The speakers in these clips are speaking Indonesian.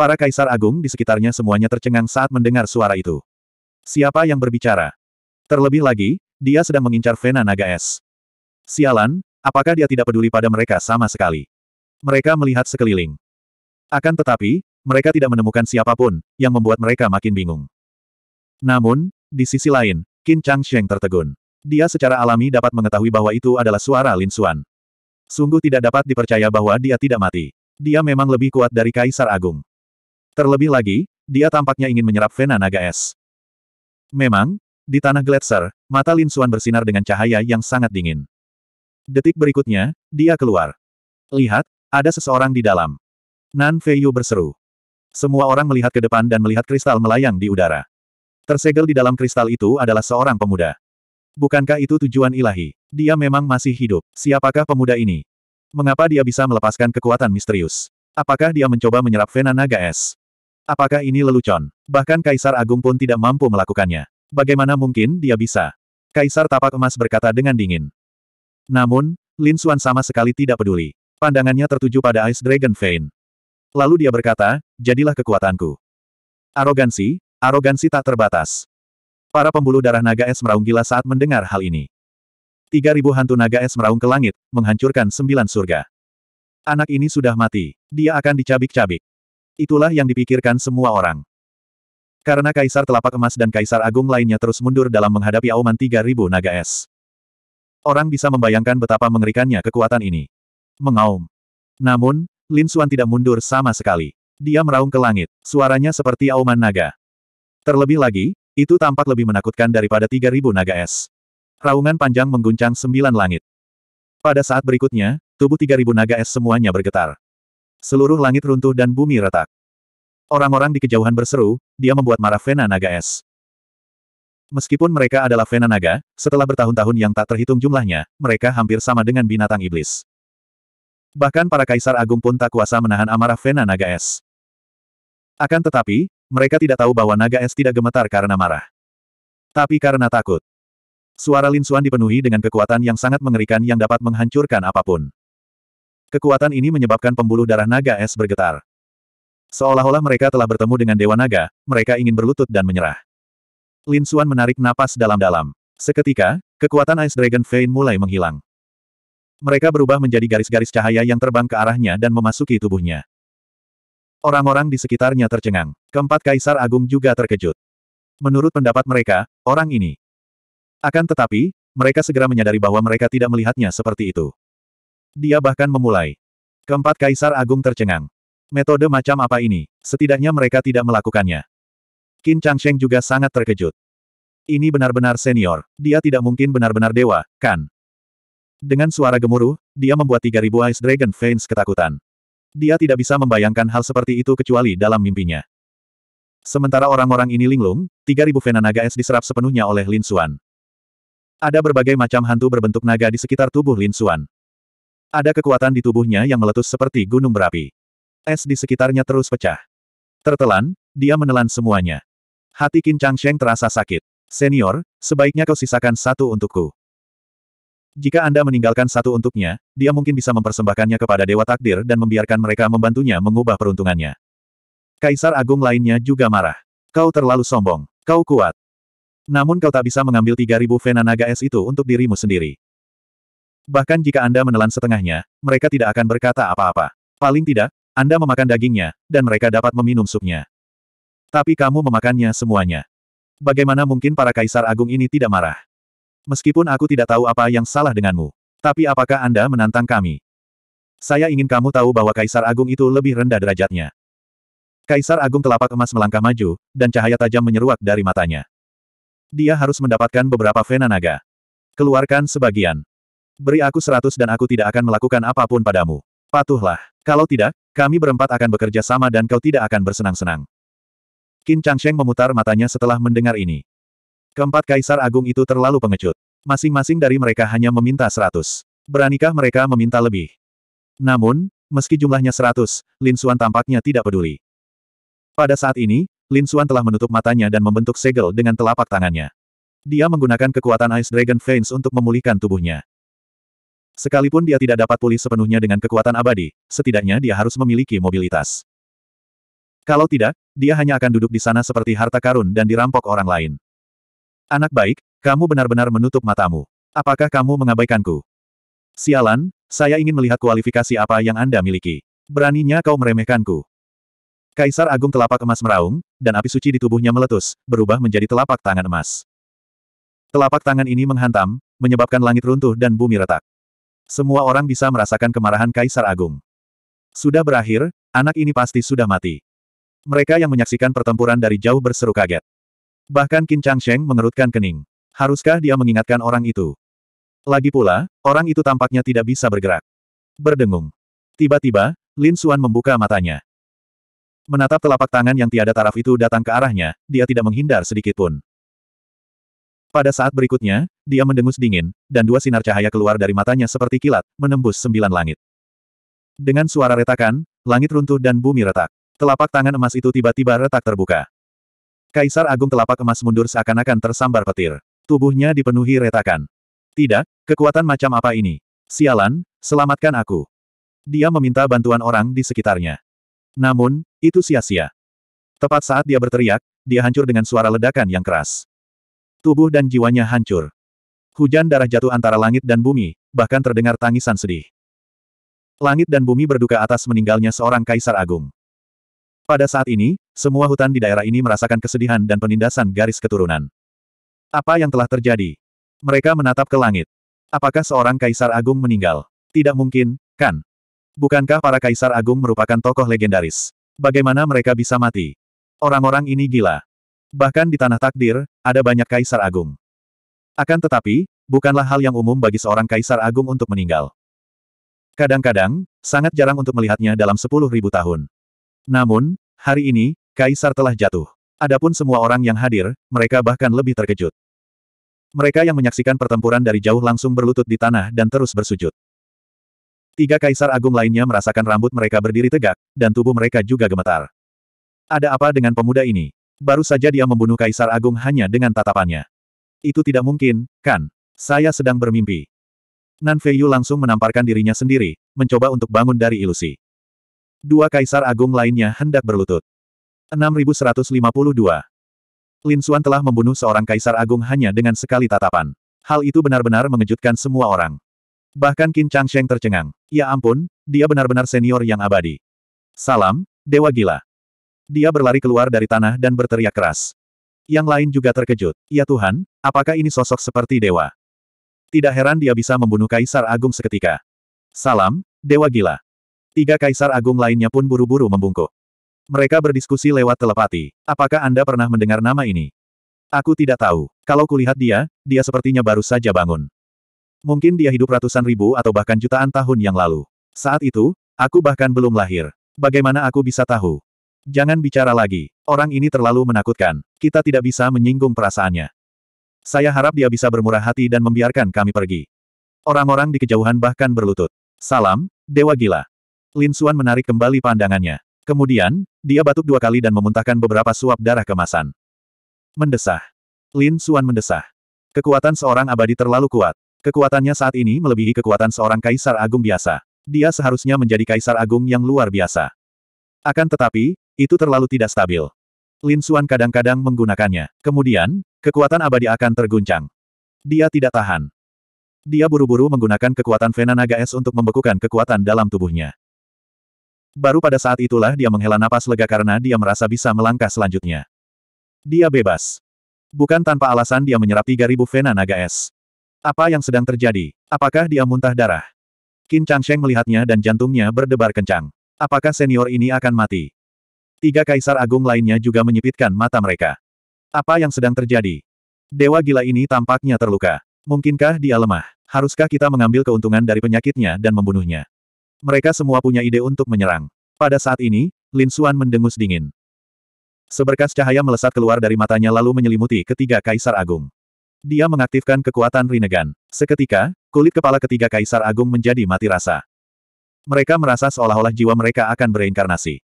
Para kaisar agung di sekitarnya semuanya tercengang saat mendengar suara itu. Siapa yang berbicara? Terlebih lagi, dia sedang mengincar Vena Naga Es. Sialan, apakah dia tidak peduli pada mereka sama sekali? Mereka melihat sekeliling. Akan tetapi, mereka tidak menemukan siapapun, yang membuat mereka makin bingung. Namun, di sisi lain, Qin Changsheng tertegun. Dia secara alami dapat mengetahui bahwa itu adalah suara Lin Xuan. Sungguh tidak dapat dipercaya bahwa dia tidak mati. Dia memang lebih kuat dari Kaisar Agung. Terlebih lagi, dia tampaknya ingin menyerap vena naga es. Memang, di tanah gletser, mata Lin Xuan bersinar dengan cahaya yang sangat dingin. Detik berikutnya, dia keluar. Lihat, ada seseorang di dalam. Nan Feiyu berseru. Semua orang melihat ke depan dan melihat kristal melayang di udara. Tersegel di dalam kristal itu adalah seorang pemuda. Bukankah itu tujuan ilahi? Dia memang masih hidup. Siapakah pemuda ini? Mengapa dia bisa melepaskan kekuatan misterius? Apakah dia mencoba menyerap vena naga es? Apakah ini lelucon? Bahkan Kaisar Agung pun tidak mampu melakukannya. Bagaimana mungkin dia bisa? Kaisar Tapak Emas berkata dengan dingin. Namun, Lin Xuan sama sekali tidak peduli. Pandangannya tertuju pada Ice Dragon Vein. Lalu dia berkata, jadilah kekuatanku. Arogansi, arogansi tak terbatas. Para pembuluh darah naga es meraung gila saat mendengar hal ini. 3000 hantu naga es meraung ke langit, menghancurkan sembilan surga. Anak ini sudah mati. Dia akan dicabik-cabik. Itulah yang dipikirkan semua orang. Karena Kaisar Telapak Emas dan Kaisar Agung lainnya terus mundur dalam menghadapi auman 3000 naga es. Orang bisa membayangkan betapa mengerikannya kekuatan ini. Mengaum. Namun, Lin Xuan tidak mundur sama sekali. Dia meraung ke langit, suaranya seperti auman naga. Terlebih lagi, itu tampak lebih menakutkan daripada 3000 naga es. Raungan panjang mengguncang sembilan langit. Pada saat berikutnya, tubuh 3000 naga es semuanya bergetar. Seluruh langit runtuh dan bumi retak. Orang-orang di kejauhan berseru, dia membuat marah Vena Naga Es. Meskipun mereka adalah Vena Naga, setelah bertahun-tahun yang tak terhitung jumlahnya, mereka hampir sama dengan binatang iblis. Bahkan para kaisar agung pun tak kuasa menahan amarah Vena Naga Es. Akan tetapi, mereka tidak tahu bahwa Naga Es tidak gemetar karena marah. Tapi karena takut. Suara Lin Xuan dipenuhi dengan kekuatan yang sangat mengerikan yang dapat menghancurkan apapun. Kekuatan ini menyebabkan pembuluh darah naga es bergetar. Seolah-olah mereka telah bertemu dengan Dewa Naga, mereka ingin berlutut dan menyerah. Lin Xuan menarik napas dalam-dalam. Seketika, kekuatan Ice Dragon Vein mulai menghilang. Mereka berubah menjadi garis-garis cahaya yang terbang ke arahnya dan memasuki tubuhnya. Orang-orang di sekitarnya tercengang. Keempat kaisar agung juga terkejut. Menurut pendapat mereka, orang ini. Akan tetapi, mereka segera menyadari bahwa mereka tidak melihatnya seperti itu. Dia bahkan memulai. Keempat kaisar agung tercengang. Metode macam apa ini? Setidaknya mereka tidak melakukannya. Qin Changsheng juga sangat terkejut. Ini benar-benar senior. Dia tidak mungkin benar-benar dewa, kan? Dengan suara gemuruh, dia membuat 3000 Ice Dragon Veins ketakutan. Dia tidak bisa membayangkan hal seperti itu kecuali dalam mimpinya. Sementara orang-orang ini linglung, 3000 vena naga es diserap sepenuhnya oleh Lin Xuan. Ada berbagai macam hantu berbentuk naga di sekitar tubuh Lin Xuan. Ada kekuatan di tubuhnya yang meletus seperti gunung berapi. Es di sekitarnya terus pecah. Tertelan, dia menelan semuanya. Hati Qin Changsheng terasa sakit. Senior, sebaiknya kau sisakan satu untukku. Jika Anda meninggalkan satu untuknya, dia mungkin bisa mempersembahkannya kepada Dewa Takdir dan membiarkan mereka membantunya mengubah peruntungannya. Kaisar Agung lainnya juga marah. Kau terlalu sombong. Kau kuat. Namun kau tak bisa mengambil 3000 Vena Naga Es itu untuk dirimu sendiri. Bahkan jika Anda menelan setengahnya, mereka tidak akan berkata apa-apa. Paling tidak, Anda memakan dagingnya, dan mereka dapat meminum supnya. Tapi kamu memakannya semuanya. Bagaimana mungkin para kaisar agung ini tidak marah? Meskipun aku tidak tahu apa yang salah denganmu. Tapi apakah Anda menantang kami? Saya ingin kamu tahu bahwa Kaisar Agung itu lebih rendah derajatnya. Kaisar Agung telapak emas melangkah maju, dan cahaya tajam menyeruak dari matanya. Dia harus mendapatkan beberapa vena naga. Keluarkan sebagian beri aku seratus dan aku tidak akan melakukan apapun padamu. Patuhlah. Kalau tidak, kami berempat akan bekerja sama dan kau tidak akan bersenang-senang. Qin Changsheng memutar matanya setelah mendengar ini. Keempat kaisar agung itu terlalu pengecut. Masing-masing dari mereka hanya meminta seratus. Beranikah mereka meminta lebih? Namun, meski jumlahnya seratus, Lin Suan tampaknya tidak peduli. Pada saat ini, Lin Suan telah menutup matanya dan membentuk segel dengan telapak tangannya. Dia menggunakan kekuatan Ice Dragon Veins untuk memulihkan tubuhnya. Sekalipun dia tidak dapat pulih sepenuhnya dengan kekuatan abadi, setidaknya dia harus memiliki mobilitas. Kalau tidak, dia hanya akan duduk di sana seperti harta karun dan dirampok orang lain. Anak baik, kamu benar-benar menutup matamu. Apakah kamu mengabaikanku? Sialan, saya ingin melihat kualifikasi apa yang Anda miliki. Beraninya kau meremehkanku. Kaisar Agung telapak emas meraung, dan api suci di tubuhnya meletus, berubah menjadi telapak tangan emas. Telapak tangan ini menghantam, menyebabkan langit runtuh dan bumi retak. Semua orang bisa merasakan kemarahan Kaisar Agung. Sudah berakhir, anak ini pasti sudah mati. Mereka yang menyaksikan pertempuran dari jauh berseru kaget. Bahkan Qin Changsheng mengerutkan kening. Haruskah dia mengingatkan orang itu? Lagi pula, orang itu tampaknya tidak bisa bergerak. Berdengung. Tiba-tiba, Lin Xuan membuka matanya. Menatap telapak tangan yang tiada taraf itu datang ke arahnya, dia tidak menghindar sedikitpun. Pada saat berikutnya, dia mendengus dingin, dan dua sinar cahaya keluar dari matanya seperti kilat, menembus sembilan langit. Dengan suara retakan, langit runtuh dan bumi retak. Telapak tangan emas itu tiba-tiba retak terbuka. Kaisar Agung telapak emas mundur seakan-akan tersambar petir. Tubuhnya dipenuhi retakan. Tidak, kekuatan macam apa ini? Sialan, selamatkan aku. Dia meminta bantuan orang di sekitarnya. Namun, itu sia-sia. Tepat saat dia berteriak, dia hancur dengan suara ledakan yang keras. Tubuh dan jiwanya hancur. Hujan darah jatuh antara langit dan bumi, bahkan terdengar tangisan sedih. Langit dan bumi berduka atas meninggalnya seorang kaisar agung. Pada saat ini, semua hutan di daerah ini merasakan kesedihan dan penindasan garis keturunan. Apa yang telah terjadi? Mereka menatap ke langit. Apakah seorang kaisar agung meninggal? Tidak mungkin, kan? Bukankah para kaisar agung merupakan tokoh legendaris? Bagaimana mereka bisa mati? Orang-orang ini gila. Bahkan di tanah takdir, ada banyak kaisar agung. Akan tetapi, bukanlah hal yang umum bagi seorang kaisar agung untuk meninggal. Kadang-kadang, sangat jarang untuk melihatnya dalam sepuluh ribu tahun. Namun, hari ini, kaisar telah jatuh. Adapun semua orang yang hadir, mereka bahkan lebih terkejut. Mereka yang menyaksikan pertempuran dari jauh langsung berlutut di tanah dan terus bersujud. Tiga kaisar agung lainnya merasakan rambut mereka berdiri tegak, dan tubuh mereka juga gemetar. Ada apa dengan pemuda ini? Baru saja dia membunuh Kaisar Agung hanya dengan tatapannya. Itu tidak mungkin, kan? Saya sedang bermimpi. Nan Feiyu langsung menamparkan dirinya sendiri, mencoba untuk bangun dari ilusi. Dua Kaisar Agung lainnya hendak berlutut. 6152. Lin Xuan telah membunuh seorang Kaisar Agung hanya dengan sekali tatapan. Hal itu benar-benar mengejutkan semua orang. Bahkan Qin Changsheng tercengang. Ya ampun, dia benar-benar senior yang abadi. Salam, Dewa Gila. Dia berlari keluar dari tanah dan berteriak keras. Yang lain juga terkejut. Ya Tuhan, apakah ini sosok seperti dewa? Tidak heran dia bisa membunuh Kaisar Agung seketika. Salam, Dewa Gila. Tiga Kaisar Agung lainnya pun buru-buru membungkuk. Mereka berdiskusi lewat telepati. Apakah Anda pernah mendengar nama ini? Aku tidak tahu. Kalau kulihat dia, dia sepertinya baru saja bangun. Mungkin dia hidup ratusan ribu atau bahkan jutaan tahun yang lalu. Saat itu, aku bahkan belum lahir. Bagaimana aku bisa tahu? Jangan bicara lagi. Orang ini terlalu menakutkan. Kita tidak bisa menyinggung perasaannya. Saya harap dia bisa bermurah hati dan membiarkan kami pergi. Orang-orang di kejauhan bahkan berlutut. Salam, Dewa Gila. Lin Suan menarik kembali pandangannya. Kemudian, dia batuk dua kali dan memuntahkan beberapa suap darah kemasan. Mendesah. Lin Suan mendesah. Kekuatan seorang abadi terlalu kuat. Kekuatannya saat ini melebihi kekuatan seorang kaisar agung biasa. Dia seharusnya menjadi kaisar agung yang luar biasa. Akan tetapi, itu terlalu tidak stabil. Lin Suan kadang-kadang menggunakannya. Kemudian, kekuatan abadi akan terguncang. Dia tidak tahan. Dia buru-buru menggunakan kekuatan Vena Naga Es untuk membekukan kekuatan dalam tubuhnya. Baru pada saat itulah dia menghela napas lega karena dia merasa bisa melangkah selanjutnya. Dia bebas. Bukan tanpa alasan dia menyerap 3000 Vena Naga Es. Apa yang sedang terjadi? Apakah dia muntah darah? Qin Changsheng melihatnya dan jantungnya berdebar kencang. Apakah senior ini akan mati? Tiga kaisar agung lainnya juga menyipitkan mata mereka. Apa yang sedang terjadi? Dewa gila ini tampaknya terluka. Mungkinkah dia lemah? Haruskah kita mengambil keuntungan dari penyakitnya dan membunuhnya? Mereka semua punya ide untuk menyerang. Pada saat ini, Lin Suan mendengus dingin. Seberkas cahaya melesat keluar dari matanya lalu menyelimuti ketiga kaisar agung. Dia mengaktifkan kekuatan Rinnegan. Seketika, kulit kepala ketiga kaisar agung menjadi mati rasa. Mereka merasa seolah-olah jiwa mereka akan bereinkarnasi.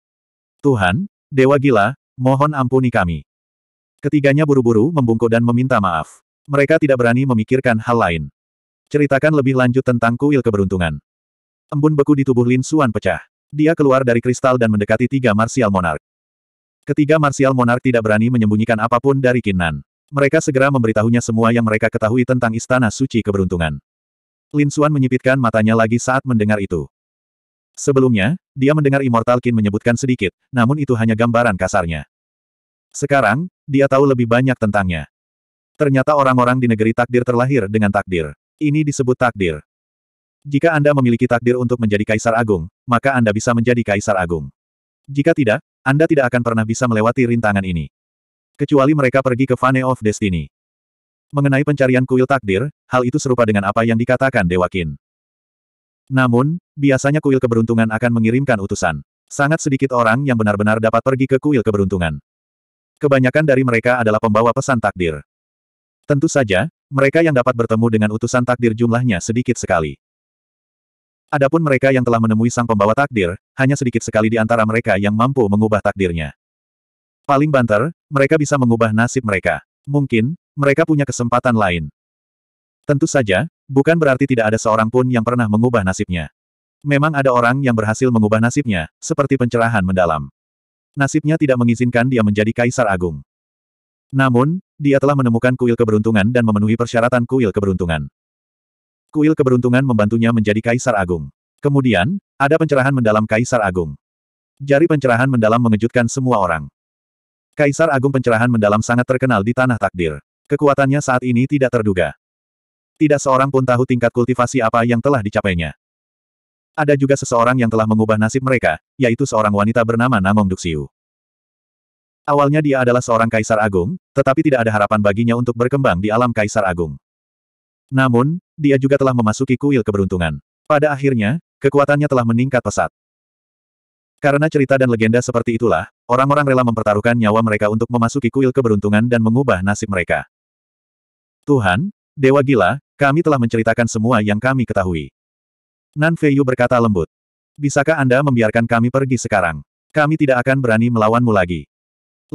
Tuhan, Dewa Gila, mohon ampuni kami. Ketiganya buru-buru membungkuk dan meminta maaf. Mereka tidak berani memikirkan hal lain. Ceritakan lebih lanjut tentang kuil keberuntungan. Embun beku di tubuh Lin Suan pecah. Dia keluar dari kristal dan mendekati tiga Martial Monarch. Ketiga Martial Monarch tidak berani menyembunyikan apapun dari Kinnan. Mereka segera memberitahunya semua yang mereka ketahui tentang Istana Suci Keberuntungan. Lin Suan menyipitkan matanya lagi saat mendengar itu. Sebelumnya, dia mendengar Immortal Kin menyebutkan sedikit, namun itu hanya gambaran kasarnya. Sekarang, dia tahu lebih banyak tentangnya. Ternyata orang-orang di negeri takdir terlahir dengan takdir. Ini disebut takdir. Jika Anda memiliki takdir untuk menjadi kaisar agung, maka Anda bisa menjadi kaisar agung. Jika tidak, Anda tidak akan pernah bisa melewati rintangan ini. Kecuali mereka pergi ke Fane of Destiny. Mengenai pencarian kuil takdir, hal itu serupa dengan apa yang dikatakan Dewa Kin. Namun, biasanya kuil keberuntungan akan mengirimkan utusan. Sangat sedikit orang yang benar-benar dapat pergi ke kuil keberuntungan. Kebanyakan dari mereka adalah pembawa pesan takdir. Tentu saja, mereka yang dapat bertemu dengan utusan takdir jumlahnya sedikit sekali. Adapun mereka yang telah menemui sang pembawa takdir, hanya sedikit sekali di antara mereka yang mampu mengubah takdirnya. Paling banter, mereka bisa mengubah nasib mereka. Mungkin, mereka punya kesempatan lain. Tentu saja, bukan berarti tidak ada seorang pun yang pernah mengubah nasibnya. Memang ada orang yang berhasil mengubah nasibnya, seperti pencerahan mendalam. Nasibnya tidak mengizinkan dia menjadi kaisar agung. Namun, dia telah menemukan kuil keberuntungan dan memenuhi persyaratan kuil keberuntungan. Kuil keberuntungan membantunya menjadi kaisar agung. Kemudian, ada pencerahan mendalam kaisar agung. Jari pencerahan mendalam mengejutkan semua orang. Kaisar agung pencerahan mendalam sangat terkenal di tanah takdir. Kekuatannya saat ini tidak terduga. Tidak seorang pun tahu tingkat kultivasi apa yang telah dicapainya. Ada juga seseorang yang telah mengubah nasib mereka, yaitu seorang wanita bernama Namong Duxiu. Awalnya dia adalah seorang kaisar agung, tetapi tidak ada harapan baginya untuk berkembang di alam kaisar agung. Namun, dia juga telah memasuki kuil keberuntungan. Pada akhirnya, kekuatannya telah meningkat pesat. Karena cerita dan legenda seperti itulah, orang-orang rela mempertaruhkan nyawa mereka untuk memasuki kuil keberuntungan dan mengubah nasib mereka. Tuhan, Dewa Gila, kami telah menceritakan semua yang kami ketahui. Nan Feiyu berkata lembut. Bisakah Anda membiarkan kami pergi sekarang? Kami tidak akan berani melawanmu lagi.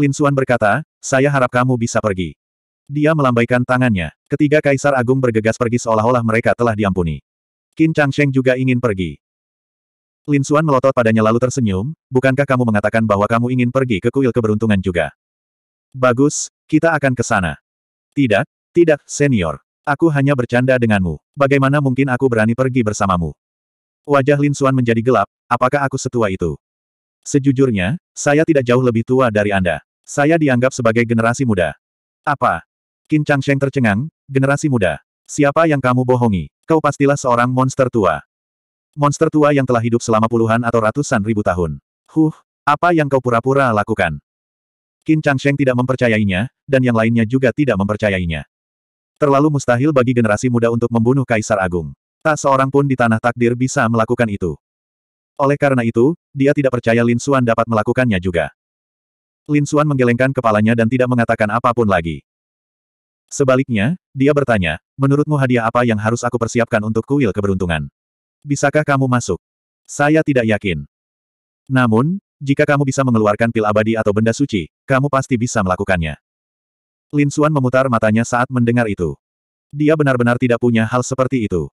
Lin Xuan berkata, saya harap kamu bisa pergi. Dia melambaikan tangannya. Ketiga Kaisar Agung bergegas pergi seolah-olah mereka telah diampuni. Qin Changsheng juga ingin pergi. Lin Xuan melotot padanya lalu tersenyum, bukankah kamu mengatakan bahwa kamu ingin pergi ke kuil keberuntungan juga? Bagus, kita akan ke sana. Tidak, tidak, senior. Aku hanya bercanda denganmu. Bagaimana mungkin aku berani pergi bersamamu? Wajah Lin Suan menjadi gelap, apakah aku setua itu? Sejujurnya, saya tidak jauh lebih tua dari Anda. Saya dianggap sebagai generasi muda. Apa? Qin Changsheng tercengang, generasi muda. Siapa yang kamu bohongi? Kau pastilah seorang monster tua. Monster tua yang telah hidup selama puluhan atau ratusan ribu tahun. Huh, apa yang kau pura-pura lakukan? Qin Changsheng tidak mempercayainya, dan yang lainnya juga tidak mempercayainya. Terlalu mustahil bagi generasi muda untuk membunuh Kaisar Agung. Tak seorang pun di tanah takdir bisa melakukan itu. Oleh karena itu, dia tidak percaya Lin Xuan dapat melakukannya juga. Lin Xuan menggelengkan kepalanya dan tidak mengatakan apapun lagi. Sebaliknya, dia bertanya, menurutmu hadiah apa yang harus aku persiapkan untuk kuil keberuntungan? Bisakah kamu masuk? Saya tidak yakin. Namun, jika kamu bisa mengeluarkan pil abadi atau benda suci, kamu pasti bisa melakukannya. Lin Xuan memutar matanya saat mendengar itu. Dia benar-benar tidak punya hal seperti itu.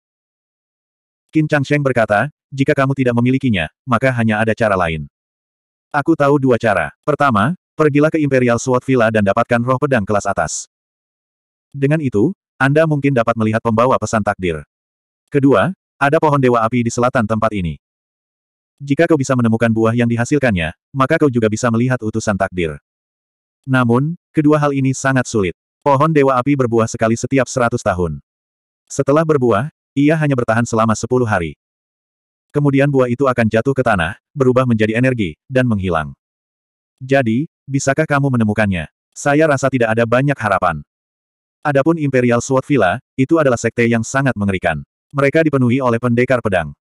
Qin Sheng berkata, jika kamu tidak memilikinya, maka hanya ada cara lain. Aku tahu dua cara. Pertama, pergilah ke Imperial Sword Villa dan dapatkan roh pedang kelas atas. Dengan itu, Anda mungkin dapat melihat pembawa pesan takdir. Kedua, ada pohon dewa api di selatan tempat ini. Jika kau bisa menemukan buah yang dihasilkannya, maka kau juga bisa melihat utusan takdir. Namun, kedua hal ini sangat sulit. Pohon dewa api berbuah sekali setiap seratus tahun. Setelah berbuah, ia hanya bertahan selama sepuluh hari. Kemudian buah itu akan jatuh ke tanah, berubah menjadi energi, dan menghilang. Jadi, bisakah kamu menemukannya? Saya rasa tidak ada banyak harapan. Adapun Imperial Sword Villa, itu adalah sekte yang sangat mengerikan. Mereka dipenuhi oleh pendekar pedang.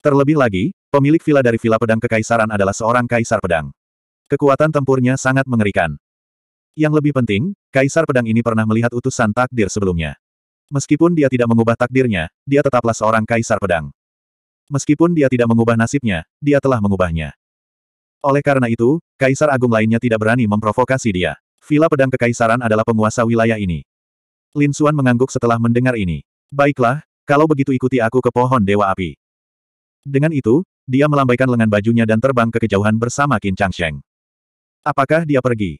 Terlebih lagi, pemilik villa dari Villa Pedang Kekaisaran adalah seorang kaisar pedang. Kekuatan tempurnya sangat mengerikan. Yang lebih penting, kaisar pedang ini pernah melihat utusan takdir sebelumnya. Meskipun dia tidak mengubah takdirnya, dia tetaplah seorang kaisar pedang. Meskipun dia tidak mengubah nasibnya, dia telah mengubahnya. Oleh karena itu, kaisar agung lainnya tidak berani memprovokasi dia. Villa pedang kekaisaran adalah penguasa wilayah ini. Lin Xuan mengangguk setelah mendengar ini. Baiklah, kalau begitu ikuti aku ke pohon Dewa Api. Dengan itu, dia melambaikan lengan bajunya dan terbang ke kejauhan bersama Qin Changsheng. Apakah dia pergi?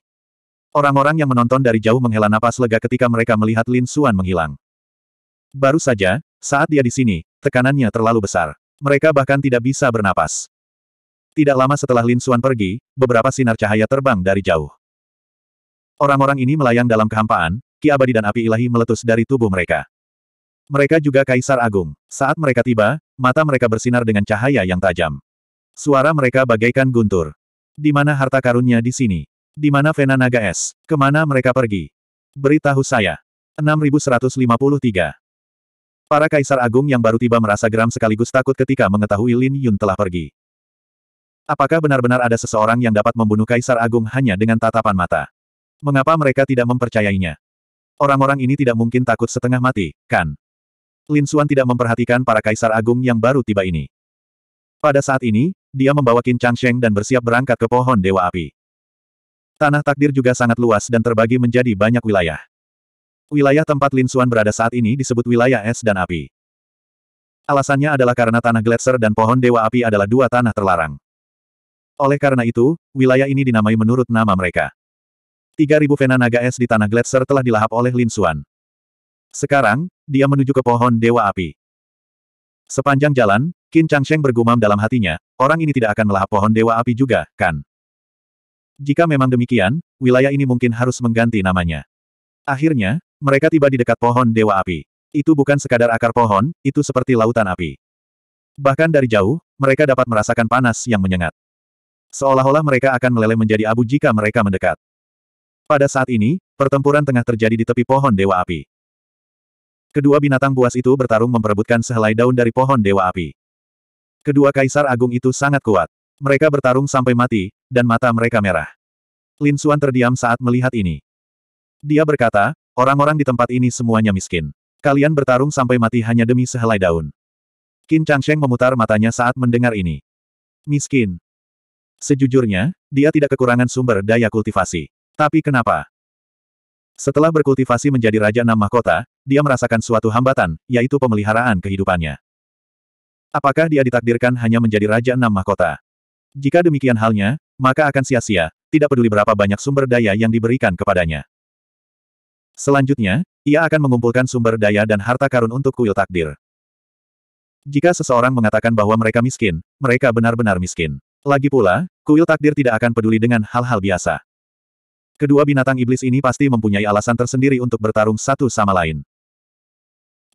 Orang-orang yang menonton dari jauh menghela napas lega ketika mereka melihat Lin Xuan menghilang. Baru saja, saat dia di sini, tekanannya terlalu besar. Mereka bahkan tidak bisa bernapas. Tidak lama setelah Lin Xuan pergi, beberapa sinar cahaya terbang dari jauh. Orang-orang ini melayang dalam kehampaan, ki abadi dan api ilahi meletus dari tubuh mereka. Mereka juga kaisar agung. Saat mereka tiba, mata mereka bersinar dengan cahaya yang tajam. Suara mereka bagaikan guntur. Di mana harta karunnya di sini? Di mana Vena Naga Es? Kemana mereka pergi? Beritahu saya. 6153 Para kaisar agung yang baru tiba merasa geram sekaligus takut ketika mengetahui Lin Yun telah pergi. Apakah benar-benar ada seseorang yang dapat membunuh kaisar agung hanya dengan tatapan mata? Mengapa mereka tidak mempercayainya? Orang-orang ini tidak mungkin takut setengah mati, kan? Lin Xuan tidak memperhatikan para kaisar agung yang baru tiba ini. Pada saat ini, dia membawa Qin Sheng dan bersiap berangkat ke pohon Dewa Api. Tanah takdir juga sangat luas dan terbagi menjadi banyak wilayah. Wilayah tempat Lin Xuan berada saat ini disebut wilayah es dan api. Alasannya adalah karena tanah gletser dan pohon dewa api adalah dua tanah terlarang. Oleh karena itu, wilayah ini dinamai menurut nama mereka. 3.000 vena naga es di tanah gletser telah dilahap oleh Lin Xuan. Sekarang, dia menuju ke pohon dewa api. Sepanjang jalan, Qin Changsheng bergumam dalam hatinya, orang ini tidak akan melahap pohon dewa api juga, kan? Jika memang demikian, wilayah ini mungkin harus mengganti namanya. Akhirnya, mereka tiba di dekat pohon Dewa Api. Itu bukan sekadar akar pohon, itu seperti lautan api. Bahkan dari jauh, mereka dapat merasakan panas yang menyengat. Seolah-olah mereka akan meleleh menjadi abu jika mereka mendekat. Pada saat ini, pertempuran tengah terjadi di tepi pohon Dewa Api. Kedua binatang buas itu bertarung memperebutkan sehelai daun dari pohon Dewa Api. Kedua kaisar agung itu sangat kuat. Mereka bertarung sampai mati, dan mata mereka merah. Lin Xuan terdiam saat melihat ini. Dia berkata, Orang-orang di tempat ini semuanya miskin. Kalian bertarung sampai mati hanya demi sehelai daun. Qin Changsheng memutar matanya saat mendengar ini. Miskin. Sejujurnya, dia tidak kekurangan sumber daya kultivasi. Tapi kenapa? Setelah berkultivasi menjadi Raja Enam Mahkota, dia merasakan suatu hambatan, yaitu pemeliharaan kehidupannya. Apakah dia ditakdirkan hanya menjadi Raja Enam Mahkota? Jika demikian halnya, maka akan sia-sia, tidak peduli berapa banyak sumber daya yang diberikan kepadanya. Selanjutnya, ia akan mengumpulkan sumber daya dan harta karun untuk kuil takdir. Jika seseorang mengatakan bahwa mereka miskin, mereka benar-benar miskin. Lagi pula, kuil takdir tidak akan peduli dengan hal-hal biasa. Kedua binatang iblis ini pasti mempunyai alasan tersendiri untuk bertarung satu sama lain.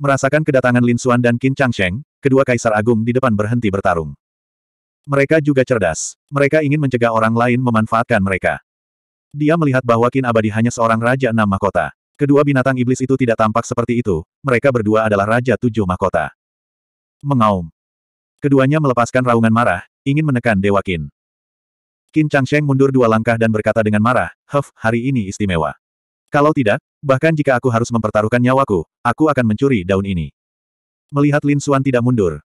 Merasakan kedatangan Lin Xuan dan Qin Changsheng, kedua kaisar agung di depan berhenti bertarung. Mereka juga cerdas. Mereka ingin mencegah orang lain memanfaatkan mereka. Dia melihat bahwa Qin Abadi hanya seorang raja enam mahkota. Kedua binatang iblis itu tidak tampak seperti itu, mereka berdua adalah Raja Tujuh Mahkota. Mengaum. Keduanya melepaskan raungan marah, ingin menekan Dewa Qin. Qin Changsheng mundur dua langkah dan berkata dengan marah, Huff, hari ini istimewa. Kalau tidak, bahkan jika aku harus mempertaruhkan nyawaku, aku akan mencuri daun ini. Melihat Lin Xuan tidak mundur.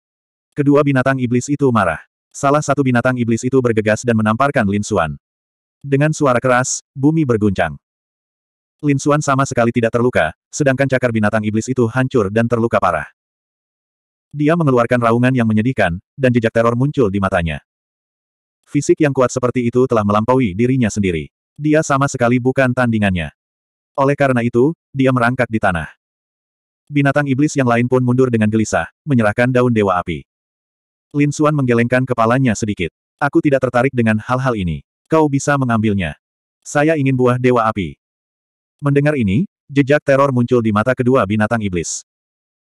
Kedua binatang iblis itu marah. Salah satu binatang iblis itu bergegas dan menamparkan Lin Xuan. Dengan suara keras, bumi berguncang. Lin Xuan sama sekali tidak terluka, sedangkan cakar binatang iblis itu hancur dan terluka parah. Dia mengeluarkan raungan yang menyedihkan, dan jejak teror muncul di matanya. Fisik yang kuat seperti itu telah melampaui dirinya sendiri. Dia sama sekali bukan tandingannya. Oleh karena itu, dia merangkak di tanah. Binatang iblis yang lain pun mundur dengan gelisah, menyerahkan daun dewa api. Lin Xuan menggelengkan kepalanya sedikit. Aku tidak tertarik dengan hal-hal ini. Kau bisa mengambilnya. Saya ingin buah dewa api. Mendengar ini, jejak teror muncul di mata kedua binatang iblis.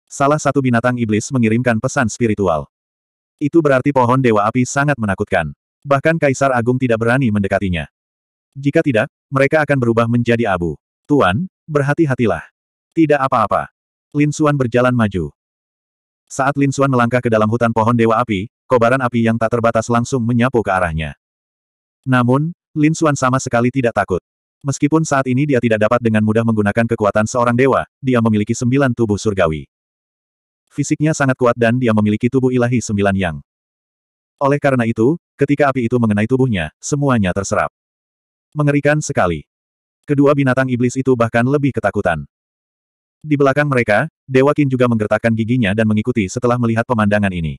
Salah satu binatang iblis mengirimkan pesan spiritual. Itu berarti pohon Dewa Api sangat menakutkan. Bahkan Kaisar Agung tidak berani mendekatinya. Jika tidak, mereka akan berubah menjadi abu. Tuan, berhati-hatilah. Tidak apa-apa. Lin Suan berjalan maju. Saat Lin Suan melangkah ke dalam hutan pohon Dewa Api, kobaran api yang tak terbatas langsung menyapu ke arahnya. Namun, Lin Suan sama sekali tidak takut. Meskipun saat ini dia tidak dapat dengan mudah menggunakan kekuatan seorang dewa, dia memiliki sembilan tubuh surgawi. Fisiknya sangat kuat dan dia memiliki tubuh ilahi sembilan yang. Oleh karena itu, ketika api itu mengenai tubuhnya, semuanya terserap. Mengerikan sekali. Kedua binatang iblis itu bahkan lebih ketakutan. Di belakang mereka, Dewa Qin juga menggertakkan giginya dan mengikuti setelah melihat pemandangan ini.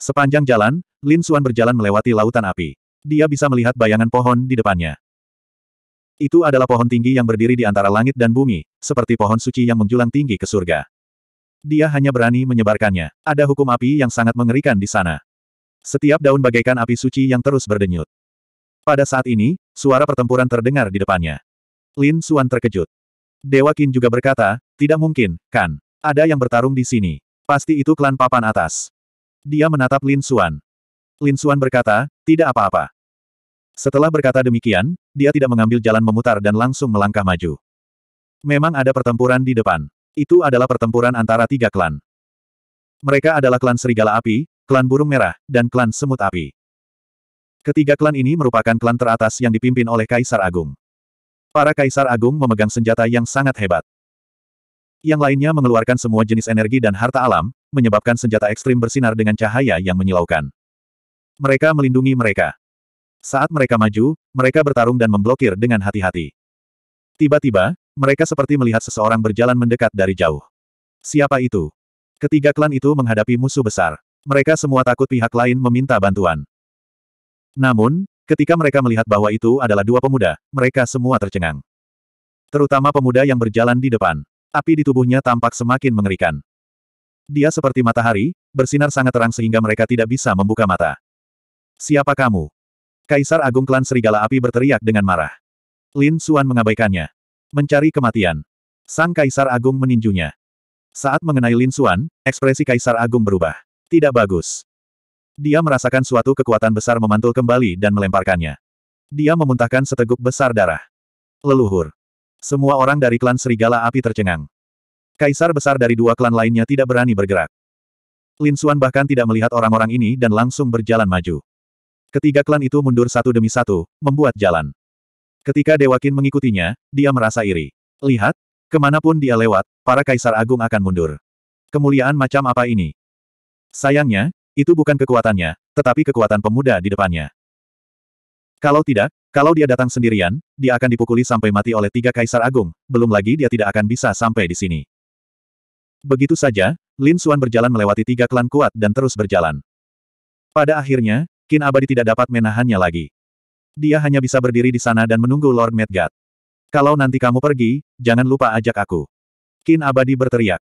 Sepanjang jalan, Lin Xuan berjalan melewati lautan api. Dia bisa melihat bayangan pohon di depannya. Itu adalah pohon tinggi yang berdiri di antara langit dan bumi, seperti pohon suci yang menjulang tinggi ke surga. Dia hanya berani menyebarkannya. Ada hukum api yang sangat mengerikan di sana. Setiap daun bagaikan api suci yang terus berdenyut. Pada saat ini, suara pertempuran terdengar di depannya. Lin Suan terkejut. Dewa Qin juga berkata, tidak mungkin, kan? Ada yang bertarung di sini. Pasti itu klan papan atas. Dia menatap Lin Suan. Lin Suan berkata, tidak apa-apa. Setelah berkata demikian, dia tidak mengambil jalan memutar dan langsung melangkah maju. Memang ada pertempuran di depan. Itu adalah pertempuran antara tiga klan. Mereka adalah klan Serigala Api, klan Burung Merah, dan klan Semut Api. Ketiga klan ini merupakan klan teratas yang dipimpin oleh Kaisar Agung. Para Kaisar Agung memegang senjata yang sangat hebat. Yang lainnya mengeluarkan semua jenis energi dan harta alam, menyebabkan senjata ekstrim bersinar dengan cahaya yang menyilaukan. Mereka melindungi mereka. Saat mereka maju, mereka bertarung dan memblokir dengan hati-hati. Tiba-tiba, mereka seperti melihat seseorang berjalan mendekat dari jauh. Siapa itu? Ketiga klan itu menghadapi musuh besar. Mereka semua takut pihak lain meminta bantuan. Namun, ketika mereka melihat bahwa itu adalah dua pemuda, mereka semua tercengang. Terutama pemuda yang berjalan di depan. Api di tubuhnya tampak semakin mengerikan. Dia seperti matahari, bersinar sangat terang sehingga mereka tidak bisa membuka mata. Siapa kamu? Kaisar Agung Klan Serigala Api berteriak dengan marah. Lin Suan mengabaikannya. Mencari kematian. Sang Kaisar Agung meninjunya. Saat mengenai Lin Suan, ekspresi Kaisar Agung berubah. Tidak bagus. Dia merasakan suatu kekuatan besar memantul kembali dan melemparkannya. Dia memuntahkan seteguk besar darah. Leluhur. Semua orang dari klan Serigala Api tercengang. Kaisar besar dari dua klan lainnya tidak berani bergerak. Lin Suan bahkan tidak melihat orang-orang ini dan langsung berjalan maju. Ketiga klan itu mundur satu demi satu, membuat jalan. Ketika Dewakin mengikutinya, dia merasa iri. Lihat, kemanapun dia lewat, para kaisar agung akan mundur. Kemuliaan macam apa ini? Sayangnya, itu bukan kekuatannya, tetapi kekuatan pemuda di depannya. Kalau tidak, kalau dia datang sendirian, dia akan dipukuli sampai mati oleh tiga kaisar agung, belum lagi dia tidak akan bisa sampai di sini. Begitu saja, Lin Xuan berjalan melewati tiga klan kuat dan terus berjalan. Pada akhirnya, Kin Abadi tidak dapat menahannya lagi. Dia hanya bisa berdiri di sana dan menunggu Lord Medgard. Kalau nanti kamu pergi, jangan lupa ajak aku. Kin Abadi berteriak.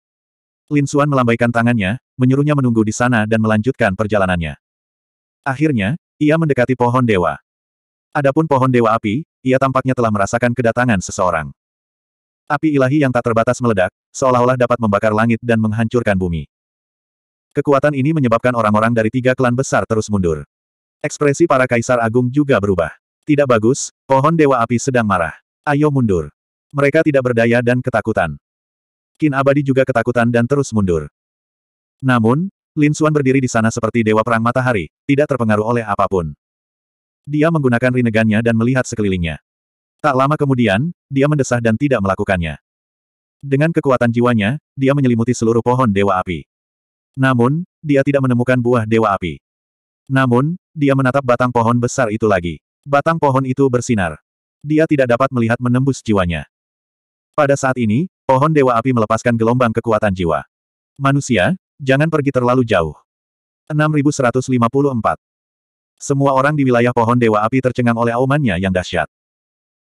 Lin Suan melambaikan tangannya, menyuruhnya menunggu di sana dan melanjutkan perjalanannya. Akhirnya, ia mendekati pohon dewa. Adapun pohon dewa api, ia tampaknya telah merasakan kedatangan seseorang. Api ilahi yang tak terbatas meledak, seolah-olah dapat membakar langit dan menghancurkan bumi. Kekuatan ini menyebabkan orang-orang dari tiga klan besar terus mundur. Ekspresi para kaisar agung juga berubah. Tidak bagus, pohon dewa api sedang marah. Ayo mundur. Mereka tidak berdaya dan ketakutan. Kin abadi juga ketakutan dan terus mundur. Namun, Lin Suan berdiri di sana seperti dewa perang matahari, tidak terpengaruh oleh apapun. Dia menggunakan rinegannya dan melihat sekelilingnya. Tak lama kemudian, dia mendesah dan tidak melakukannya. Dengan kekuatan jiwanya, dia menyelimuti seluruh pohon dewa api. Namun, dia tidak menemukan buah dewa api. Namun, dia menatap batang pohon besar itu lagi. Batang pohon itu bersinar. Dia tidak dapat melihat menembus jiwanya. Pada saat ini, pohon Dewa Api melepaskan gelombang kekuatan jiwa. Manusia, jangan pergi terlalu jauh. 6154 Semua orang di wilayah pohon Dewa Api tercengang oleh aumannya yang dahsyat.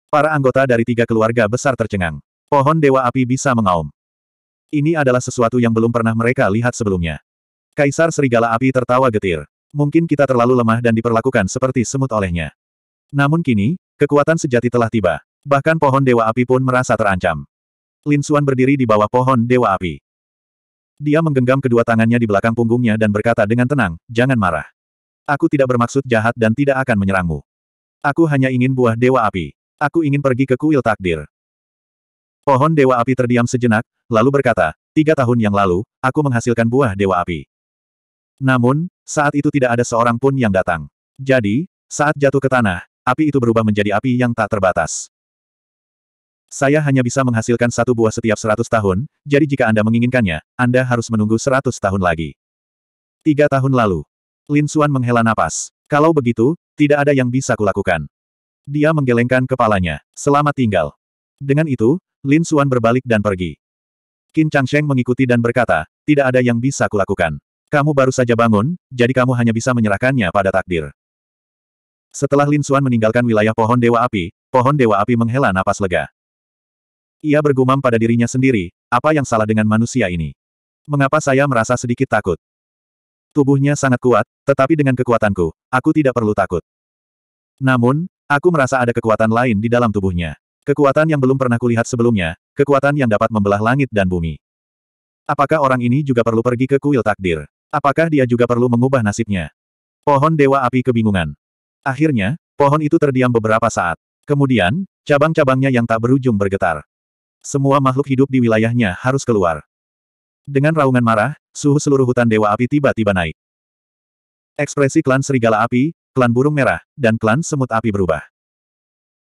Para anggota dari tiga keluarga besar tercengang. Pohon Dewa Api bisa mengaum. Ini adalah sesuatu yang belum pernah mereka lihat sebelumnya. Kaisar Serigala Api tertawa getir mungkin kita terlalu lemah dan diperlakukan seperti semut olehnya. Namun kini, kekuatan sejati telah tiba. Bahkan pohon Dewa Api pun merasa terancam. Lin Xuan berdiri di bawah pohon Dewa Api. Dia menggenggam kedua tangannya di belakang punggungnya dan berkata dengan tenang, jangan marah. Aku tidak bermaksud jahat dan tidak akan menyerangmu. Aku hanya ingin buah Dewa Api. Aku ingin pergi ke kuil takdir. Pohon Dewa Api terdiam sejenak, lalu berkata, tiga tahun yang lalu, aku menghasilkan buah Dewa Api. Namun, saat itu tidak ada seorang pun yang datang. Jadi, saat jatuh ke tanah, api itu berubah menjadi api yang tak terbatas. Saya hanya bisa menghasilkan satu buah setiap seratus tahun, jadi jika Anda menginginkannya, Anda harus menunggu seratus tahun lagi. Tiga tahun lalu. Lin Xuan menghela napas. Kalau begitu, tidak ada yang bisa kulakukan. Dia menggelengkan kepalanya. Selamat tinggal. Dengan itu, Lin Xuan berbalik dan pergi. Qin Changsheng mengikuti dan berkata, tidak ada yang bisa kulakukan. Kamu baru saja bangun, jadi kamu hanya bisa menyerahkannya pada takdir. Setelah Lin Xuan meninggalkan wilayah pohon Dewa Api, pohon Dewa Api menghela napas lega. Ia bergumam pada dirinya sendiri, apa yang salah dengan manusia ini? Mengapa saya merasa sedikit takut? Tubuhnya sangat kuat, tetapi dengan kekuatanku, aku tidak perlu takut. Namun, aku merasa ada kekuatan lain di dalam tubuhnya. Kekuatan yang belum pernah kulihat sebelumnya, kekuatan yang dapat membelah langit dan bumi. Apakah orang ini juga perlu pergi ke kuil takdir? Apakah dia juga perlu mengubah nasibnya? Pohon Dewa Api kebingungan. Akhirnya, pohon itu terdiam beberapa saat. Kemudian, cabang-cabangnya yang tak berujung bergetar. Semua makhluk hidup di wilayahnya harus keluar. Dengan raungan marah, suhu seluruh hutan Dewa Api tiba-tiba naik. Ekspresi klan Serigala Api, klan Burung Merah, dan klan Semut Api berubah.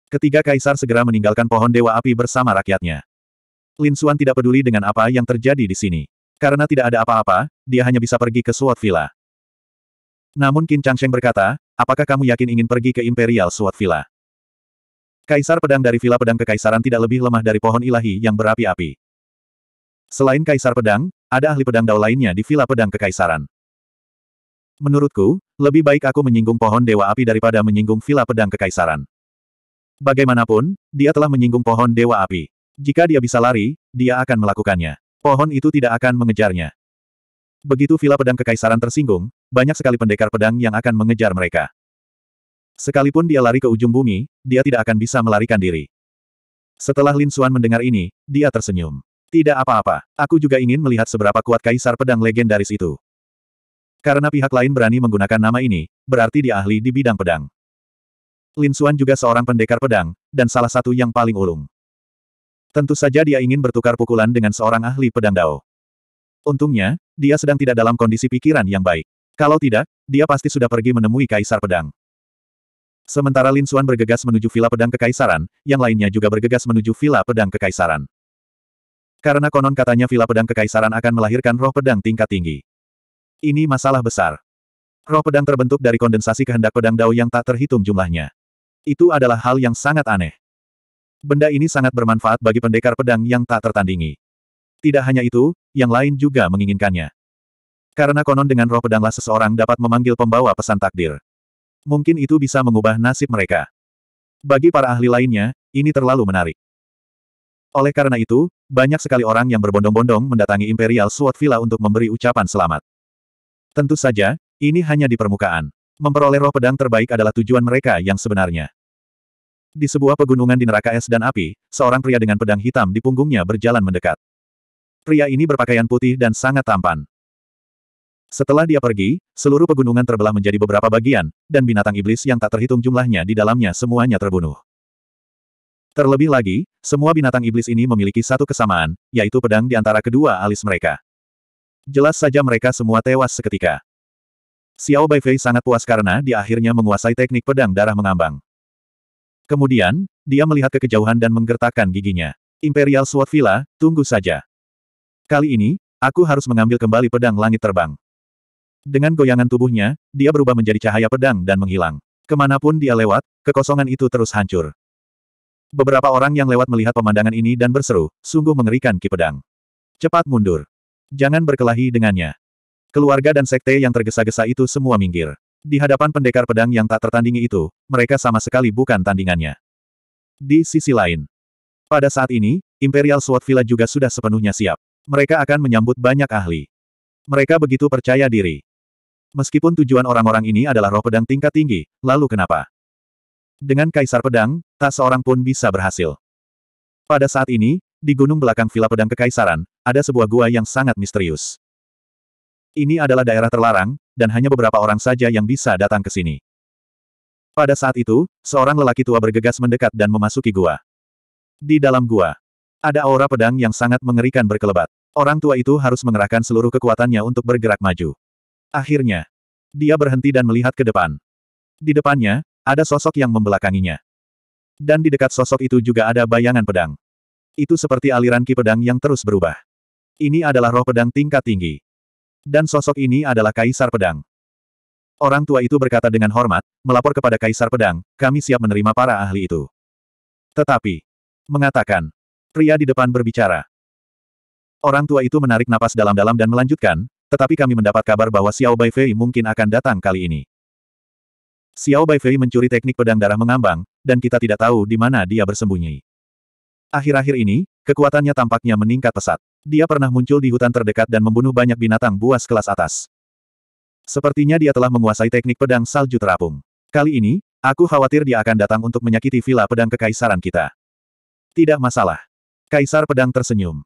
Ketiga kaisar segera meninggalkan pohon Dewa Api bersama rakyatnya. Lin Xuan tidak peduli dengan apa yang terjadi di sini. Karena tidak ada apa-apa, dia hanya bisa pergi ke Suat Villa. Namun Qin Changsheng berkata, apakah kamu yakin ingin pergi ke Imperial Suat Villa? Kaisar pedang dari Villa Pedang Kekaisaran tidak lebih lemah dari pohon ilahi yang berapi-api. Selain Kaisar Pedang, ada ahli pedang dao lainnya di Villa Pedang Kekaisaran. Menurutku, lebih baik aku menyinggung pohon Dewa Api daripada menyinggung Villa Pedang Kekaisaran. Bagaimanapun, dia telah menyinggung pohon Dewa Api. Jika dia bisa lari, dia akan melakukannya pohon itu tidak akan mengejarnya. Begitu Vila Pedang Kekaisaran tersinggung, banyak sekali pendekar pedang yang akan mengejar mereka. Sekalipun dia lari ke ujung bumi, dia tidak akan bisa melarikan diri. Setelah Lin Xuan mendengar ini, dia tersenyum. Tidak apa-apa, aku juga ingin melihat seberapa kuat Kaisar Pedang Legendaris itu. Karena pihak lain berani menggunakan nama ini, berarti dia ahli di bidang pedang. Lin Xuan juga seorang pendekar pedang, dan salah satu yang paling ulung. Tentu saja dia ingin bertukar pukulan dengan seorang ahli pedang Dao. Untungnya, dia sedang tidak dalam kondisi pikiran yang baik. Kalau tidak, dia pasti sudah pergi menemui Kaisar Pedang. Sementara Lin Xuan bergegas menuju Villa Pedang Kekaisaran, yang lainnya juga bergegas menuju Villa Pedang Kekaisaran. Karena konon katanya Villa Pedang Kekaisaran akan melahirkan roh pedang tingkat tinggi. Ini masalah besar. Roh pedang terbentuk dari kondensasi kehendak pedang Dao yang tak terhitung jumlahnya. Itu adalah hal yang sangat aneh benda ini sangat bermanfaat bagi pendekar pedang yang tak tertandingi. Tidak hanya itu, yang lain juga menginginkannya. Karena konon dengan roh pedanglah seseorang dapat memanggil pembawa pesan takdir. Mungkin itu bisa mengubah nasib mereka. Bagi para ahli lainnya, ini terlalu menarik. Oleh karena itu, banyak sekali orang yang berbondong-bondong mendatangi Imperial Sword Villa untuk memberi ucapan selamat. Tentu saja, ini hanya di permukaan. Memperoleh roh pedang terbaik adalah tujuan mereka yang sebenarnya. Di sebuah pegunungan di neraka es dan api, seorang pria dengan pedang hitam di punggungnya berjalan mendekat. Pria ini berpakaian putih dan sangat tampan. Setelah dia pergi, seluruh pegunungan terbelah menjadi beberapa bagian, dan binatang iblis yang tak terhitung jumlahnya di dalamnya semuanya terbunuh. Terlebih lagi, semua binatang iblis ini memiliki satu kesamaan, yaitu pedang di antara kedua alis mereka. Jelas saja mereka semua tewas seketika. Xiao Baifei sangat puas karena dia akhirnya menguasai teknik pedang darah mengambang. Kemudian, dia melihat ke kejauhan dan menggertakkan giginya. Imperial Sword Villa, tunggu saja. Kali ini, aku harus mengambil kembali pedang langit terbang. Dengan goyangan tubuhnya, dia berubah menjadi cahaya pedang dan menghilang. Kemanapun dia lewat, kekosongan itu terus hancur. Beberapa orang yang lewat melihat pemandangan ini dan berseru, sungguh mengerikan ki pedang. Cepat mundur. Jangan berkelahi dengannya. Keluarga dan sekte yang tergesa-gesa itu semua minggir. Di hadapan pendekar pedang yang tak tertandingi itu, mereka sama sekali bukan tandingannya. Di sisi lain, pada saat ini, Imperial Sword Villa juga sudah sepenuhnya siap. Mereka akan menyambut banyak ahli. Mereka begitu percaya diri. Meskipun tujuan orang-orang ini adalah roh pedang tingkat tinggi, lalu kenapa? Dengan kaisar pedang, tak seorang pun bisa berhasil. Pada saat ini, di gunung belakang Villa Pedang Kekaisaran, ada sebuah gua yang sangat misterius. Ini adalah daerah terlarang, dan hanya beberapa orang saja yang bisa datang ke sini. Pada saat itu, seorang lelaki tua bergegas mendekat dan memasuki gua. Di dalam gua, ada aura pedang yang sangat mengerikan berkelebat. Orang tua itu harus mengerahkan seluruh kekuatannya untuk bergerak maju. Akhirnya, dia berhenti dan melihat ke depan. Di depannya, ada sosok yang membelakanginya. Dan di dekat sosok itu juga ada bayangan pedang. Itu seperti aliran ki pedang yang terus berubah. Ini adalah roh pedang tingkat tinggi dan sosok ini adalah Kaisar Pedang. Orang tua itu berkata dengan hormat, melapor kepada Kaisar Pedang, kami siap menerima para ahli itu. Tetapi, mengatakan, pria di depan berbicara. Orang tua itu menarik napas dalam-dalam dan melanjutkan, tetapi kami mendapat kabar bahwa Xiao Bai Fei mungkin akan datang kali ini. Xiao Bai Fei mencuri teknik pedang darah mengambang, dan kita tidak tahu di mana dia bersembunyi. Akhir-akhir ini, kekuatannya tampaknya meningkat pesat. Dia pernah muncul di hutan terdekat dan membunuh banyak binatang buas kelas atas. Sepertinya dia telah menguasai teknik pedang salju terapung. Kali ini, aku khawatir dia akan datang untuk menyakiti villa pedang kekaisaran kita. Tidak masalah. Kaisar pedang tersenyum.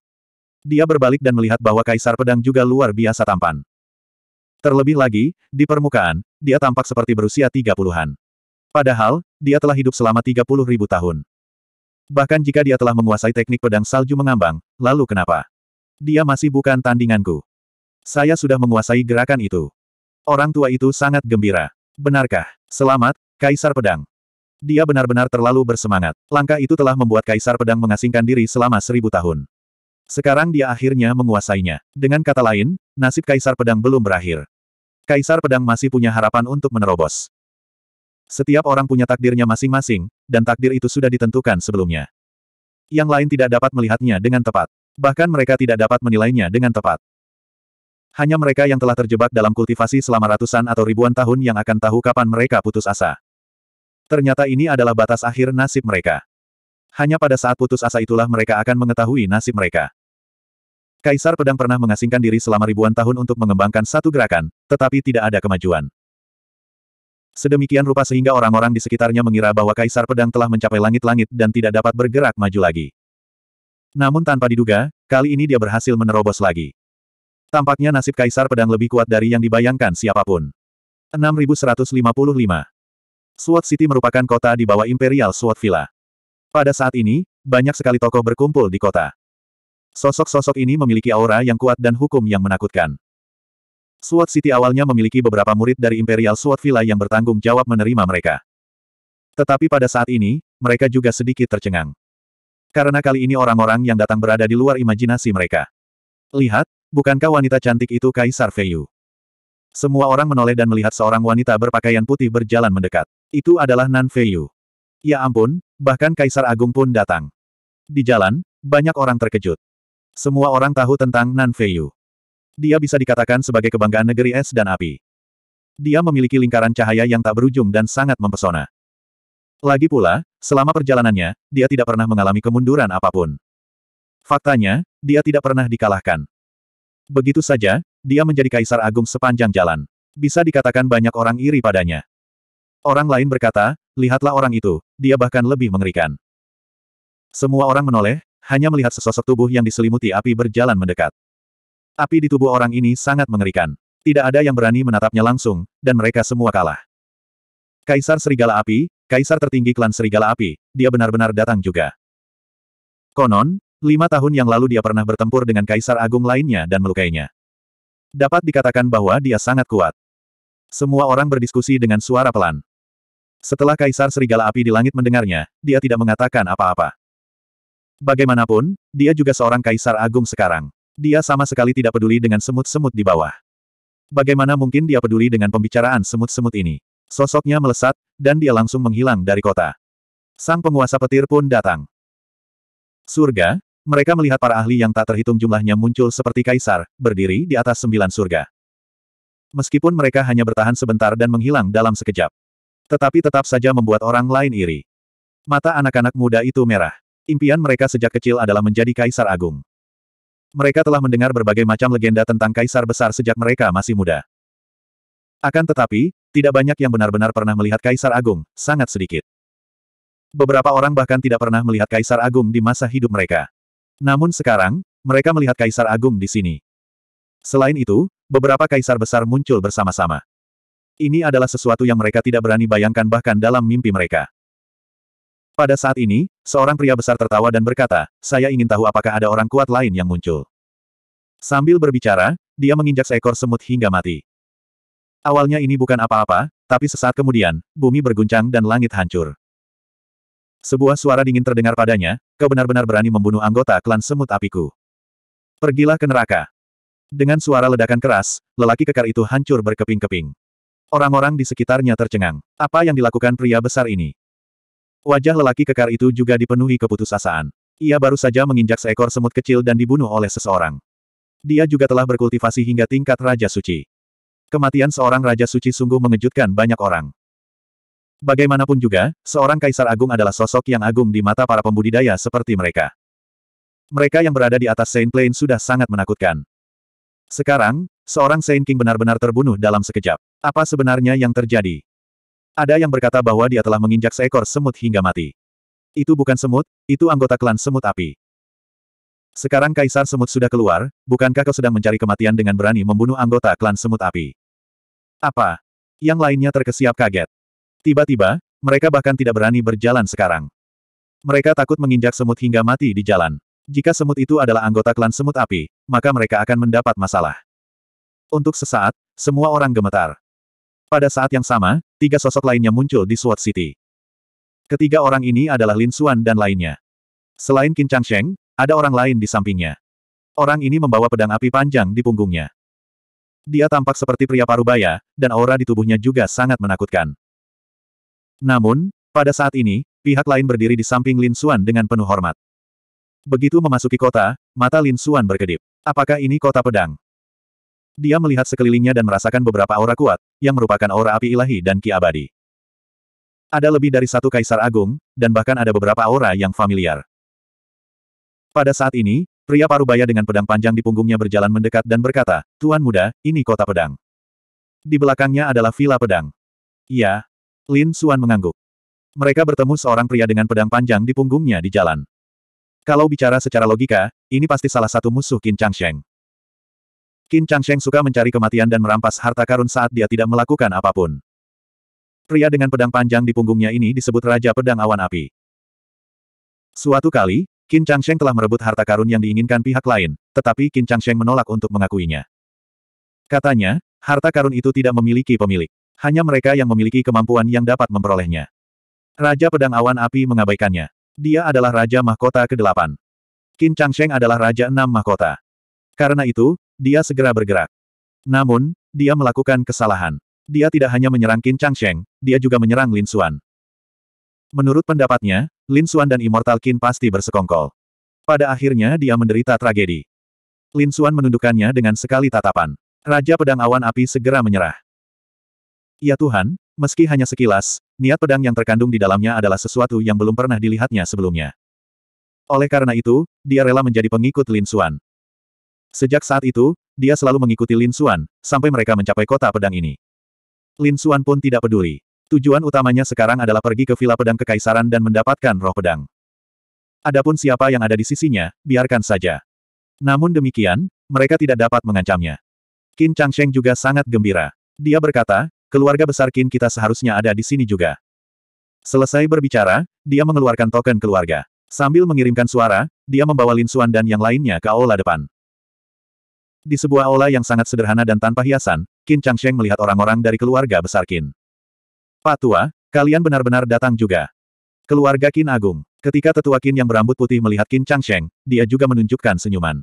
Dia berbalik dan melihat bahwa kaisar pedang juga luar biasa tampan. Terlebih lagi, di permukaan, dia tampak seperti berusia tiga puluhan. Padahal, dia telah hidup selama tiga puluh ribu tahun. Bahkan jika dia telah menguasai teknik pedang salju mengambang, lalu kenapa? Dia masih bukan tandinganku. Saya sudah menguasai gerakan itu. Orang tua itu sangat gembira. Benarkah? Selamat, Kaisar Pedang. Dia benar-benar terlalu bersemangat. Langkah itu telah membuat Kaisar Pedang mengasingkan diri selama seribu tahun. Sekarang dia akhirnya menguasainya. Dengan kata lain, nasib Kaisar Pedang belum berakhir. Kaisar Pedang masih punya harapan untuk menerobos. Setiap orang punya takdirnya masing-masing, dan takdir itu sudah ditentukan sebelumnya. Yang lain tidak dapat melihatnya dengan tepat. Bahkan mereka tidak dapat menilainya dengan tepat. Hanya mereka yang telah terjebak dalam kultivasi selama ratusan atau ribuan tahun yang akan tahu kapan mereka putus asa. Ternyata ini adalah batas akhir nasib mereka. Hanya pada saat putus asa itulah mereka akan mengetahui nasib mereka. Kaisar Pedang pernah mengasingkan diri selama ribuan tahun untuk mengembangkan satu gerakan, tetapi tidak ada kemajuan. Sedemikian rupa sehingga orang-orang di sekitarnya mengira bahwa Kaisar Pedang telah mencapai langit-langit dan tidak dapat bergerak maju lagi. Namun tanpa diduga, kali ini dia berhasil menerobos lagi. Tampaknya nasib Kaisar Pedang lebih kuat dari yang dibayangkan siapapun. 6155 Sword City merupakan kota di bawah Imperial Sword Villa. Pada saat ini, banyak sekali tokoh berkumpul di kota. Sosok-sosok ini memiliki aura yang kuat dan hukum yang menakutkan. Sword City awalnya memiliki beberapa murid dari Imperial Sword Villa yang bertanggung jawab menerima mereka. Tetapi pada saat ini, mereka juga sedikit tercengang. Karena kali ini orang-orang yang datang berada di luar imajinasi mereka. Lihat, bukankah wanita cantik itu Kaisar Feiyu? Semua orang menoleh dan melihat seorang wanita berpakaian putih berjalan mendekat. Itu adalah Nan Feiyu. Ya ampun, bahkan Kaisar Agung pun datang. Di jalan, banyak orang terkejut. Semua orang tahu tentang Nan Feiyu. Dia bisa dikatakan sebagai kebanggaan negeri es dan api. Dia memiliki lingkaran cahaya yang tak berujung dan sangat mempesona. Lagi pula, Selama perjalanannya, dia tidak pernah mengalami kemunduran apapun. Faktanya, dia tidak pernah dikalahkan. Begitu saja, dia menjadi kaisar agung sepanjang jalan. Bisa dikatakan banyak orang iri padanya. Orang lain berkata, lihatlah orang itu, dia bahkan lebih mengerikan. Semua orang menoleh, hanya melihat sesosok tubuh yang diselimuti api berjalan mendekat. Api di tubuh orang ini sangat mengerikan. Tidak ada yang berani menatapnya langsung, dan mereka semua kalah. Kaisar Serigala Api, kaisar tertinggi klan Serigala Api, dia benar-benar datang juga. Konon, lima tahun yang lalu dia pernah bertempur dengan kaisar agung lainnya dan melukainya. Dapat dikatakan bahwa dia sangat kuat. Semua orang berdiskusi dengan suara pelan. Setelah kaisar Serigala Api di langit mendengarnya, dia tidak mengatakan apa-apa. Bagaimanapun, dia juga seorang kaisar agung sekarang. Dia sama sekali tidak peduli dengan semut-semut di bawah. Bagaimana mungkin dia peduli dengan pembicaraan semut-semut ini? Sosoknya melesat, dan dia langsung menghilang dari kota. Sang penguasa petir pun datang. Surga, mereka melihat para ahli yang tak terhitung jumlahnya muncul seperti kaisar, berdiri di atas sembilan surga. Meskipun mereka hanya bertahan sebentar dan menghilang dalam sekejap. Tetapi tetap saja membuat orang lain iri. Mata anak-anak muda itu merah. Impian mereka sejak kecil adalah menjadi kaisar agung. Mereka telah mendengar berbagai macam legenda tentang kaisar besar sejak mereka masih muda. Akan tetapi, tidak banyak yang benar-benar pernah melihat Kaisar Agung, sangat sedikit. Beberapa orang bahkan tidak pernah melihat Kaisar Agung di masa hidup mereka. Namun sekarang, mereka melihat Kaisar Agung di sini. Selain itu, beberapa kaisar besar muncul bersama-sama. Ini adalah sesuatu yang mereka tidak berani bayangkan bahkan dalam mimpi mereka. Pada saat ini, seorang pria besar tertawa dan berkata, saya ingin tahu apakah ada orang kuat lain yang muncul. Sambil berbicara, dia menginjak seekor semut hingga mati. Awalnya ini bukan apa-apa, tapi sesaat kemudian, bumi berguncang dan langit hancur. Sebuah suara dingin terdengar padanya, kau benar-benar berani membunuh anggota klan semut apiku. Pergilah ke neraka. Dengan suara ledakan keras, lelaki kekar itu hancur berkeping-keping. Orang-orang di sekitarnya tercengang. Apa yang dilakukan pria besar ini? Wajah lelaki kekar itu juga dipenuhi keputusasaan. Ia baru saja menginjak seekor semut kecil dan dibunuh oleh seseorang. Dia juga telah berkultivasi hingga tingkat Raja Suci. Kematian seorang Raja Suci sungguh mengejutkan banyak orang. Bagaimanapun juga, seorang Kaisar Agung adalah sosok yang agung di mata para pembudidaya seperti mereka. Mereka yang berada di atas Saint Plain sudah sangat menakutkan. Sekarang, seorang Saint King benar-benar terbunuh dalam sekejap. Apa sebenarnya yang terjadi? Ada yang berkata bahwa dia telah menginjak seekor semut hingga mati. Itu bukan semut, itu anggota klan semut api. Sekarang Kaisar Semut sudah keluar, bukankah kau sedang mencari kematian dengan berani membunuh anggota klan semut api? Apa? Yang lainnya terkesiap kaget. Tiba-tiba, mereka bahkan tidak berani berjalan sekarang. Mereka takut menginjak semut hingga mati di jalan. Jika semut itu adalah anggota klan semut api, maka mereka akan mendapat masalah. Untuk sesaat, semua orang gemetar. Pada saat yang sama, tiga sosok lainnya muncul di Sword City. Ketiga orang ini adalah Lin Xuan dan lainnya. Selain Qin Changsheng, ada orang lain di sampingnya. Orang ini membawa pedang api panjang di punggungnya. Dia tampak seperti pria parubaya, dan aura di tubuhnya juga sangat menakutkan. Namun, pada saat ini, pihak lain berdiri di samping Lin Suan dengan penuh hormat. Begitu memasuki kota, mata Lin Suan berkedip. Apakah ini kota pedang? Dia melihat sekelilingnya dan merasakan beberapa aura kuat, yang merupakan aura api ilahi dan ki abadi. Ada lebih dari satu kaisar agung, dan bahkan ada beberapa aura yang familiar. Pada saat ini, Pria parubaya dengan pedang panjang di punggungnya berjalan mendekat dan berkata, Tuan muda, ini kota pedang. Di belakangnya adalah villa pedang. Iya. Lin Suan mengangguk. Mereka bertemu seorang pria dengan pedang panjang di punggungnya di jalan. Kalau bicara secara logika, ini pasti salah satu musuh Qin Changsheng. Qin Sheng suka mencari kematian dan merampas harta karun saat dia tidak melakukan apapun. Pria dengan pedang panjang di punggungnya ini disebut Raja Pedang Awan Api. Suatu kali, Qin Changsheng telah merebut harta karun yang diinginkan pihak lain, tetapi Qin Changsheng menolak untuk mengakuinya. Katanya, harta karun itu tidak memiliki pemilik. Hanya mereka yang memiliki kemampuan yang dapat memperolehnya. Raja Pedang Awan Api mengabaikannya. Dia adalah Raja Mahkota ke-8. Qin Changsheng adalah Raja Enam Mahkota. Karena itu, dia segera bergerak. Namun, dia melakukan kesalahan. Dia tidak hanya menyerang Qin Changsheng, dia juga menyerang Lin Xuan. Menurut pendapatnya, Lin Xuan dan Immortal Qin pasti bersekongkol. Pada akhirnya dia menderita tragedi. Lin Xuan menundukkannya dengan sekali tatapan. Raja Pedang Awan Api segera menyerah. Ya Tuhan, meski hanya sekilas, niat pedang yang terkandung di dalamnya adalah sesuatu yang belum pernah dilihatnya sebelumnya. Oleh karena itu, dia rela menjadi pengikut Lin Xuan. Sejak saat itu, dia selalu mengikuti Lin Xuan, sampai mereka mencapai kota pedang ini. Lin Xuan pun tidak peduli. Tujuan utamanya sekarang adalah pergi ke Villa Pedang Kekaisaran dan mendapatkan roh pedang. Adapun siapa yang ada di sisinya, biarkan saja. Namun demikian, mereka tidak dapat mengancamnya. Qin Changsheng juga sangat gembira. Dia berkata, keluarga besar Qin kita seharusnya ada di sini juga. Selesai berbicara, dia mengeluarkan token keluarga. Sambil mengirimkan suara, dia membawa Lin Xuan dan yang lainnya ke aula depan. Di sebuah aula yang sangat sederhana dan tanpa hiasan, Qin Changsheng melihat orang-orang dari keluarga besar Qin. Pak Tua, kalian benar-benar datang juga. Keluarga Qin Agung. Ketika tetua Qin yang berambut putih melihat Qin Changsheng, dia juga menunjukkan senyuman.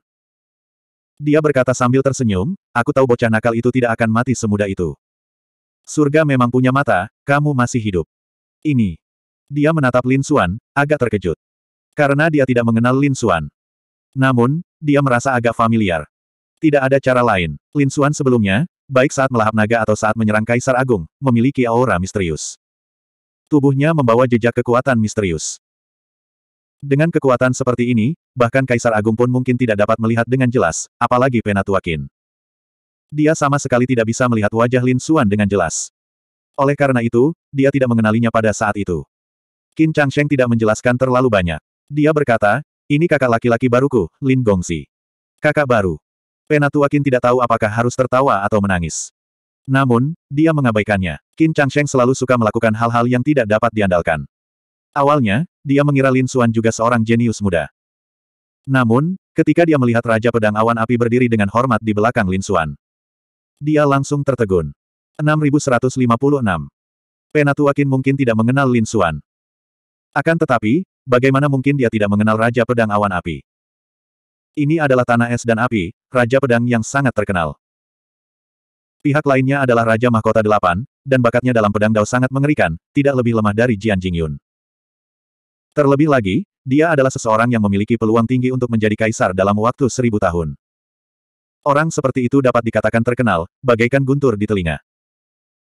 Dia berkata sambil tersenyum, aku tahu bocah nakal itu tidak akan mati semudah itu. Surga memang punya mata, kamu masih hidup. Ini. Dia menatap Lin Xuan, agak terkejut. Karena dia tidak mengenal Lin Xuan. Namun, dia merasa agak familiar. Tidak ada cara lain. Lin Xuan sebelumnya, baik saat melahap naga atau saat menyerang Kaisar Agung, memiliki aura misterius. Tubuhnya membawa jejak kekuatan misterius. Dengan kekuatan seperti ini, bahkan Kaisar Agung pun mungkin tidak dapat melihat dengan jelas, apalagi Penatuakin. Dia sama sekali tidak bisa melihat wajah Lin Xuan dengan jelas. Oleh karena itu, dia tidak mengenalinya pada saat itu. Qin Changsheng tidak menjelaskan terlalu banyak. Dia berkata, ini kakak laki-laki baruku, Lin Gongxi. Kakak baru. Penatua Qin tidak tahu apakah harus tertawa atau menangis. Namun, dia mengabaikannya. Qin Changsheng selalu suka melakukan hal-hal yang tidak dapat diandalkan. Awalnya, dia mengira Lin Xuan juga seorang jenius muda. Namun, ketika dia melihat Raja Pedang Awan Api berdiri dengan hormat di belakang Lin Xuan, dia langsung tertegun. 6156. Penatua Qin mungkin tidak mengenal Lin Xuan. Akan tetapi, bagaimana mungkin dia tidak mengenal Raja Pedang Awan Api? Ini adalah tanah es dan api, Raja Pedang yang sangat terkenal. Pihak lainnya adalah Raja Mahkota Delapan, dan bakatnya dalam pedang Dao sangat mengerikan, tidak lebih lemah dari Jian Jingyun. Terlebih lagi, dia adalah seseorang yang memiliki peluang tinggi untuk menjadi kaisar dalam waktu seribu tahun. Orang seperti itu dapat dikatakan terkenal, bagaikan guntur di telinga.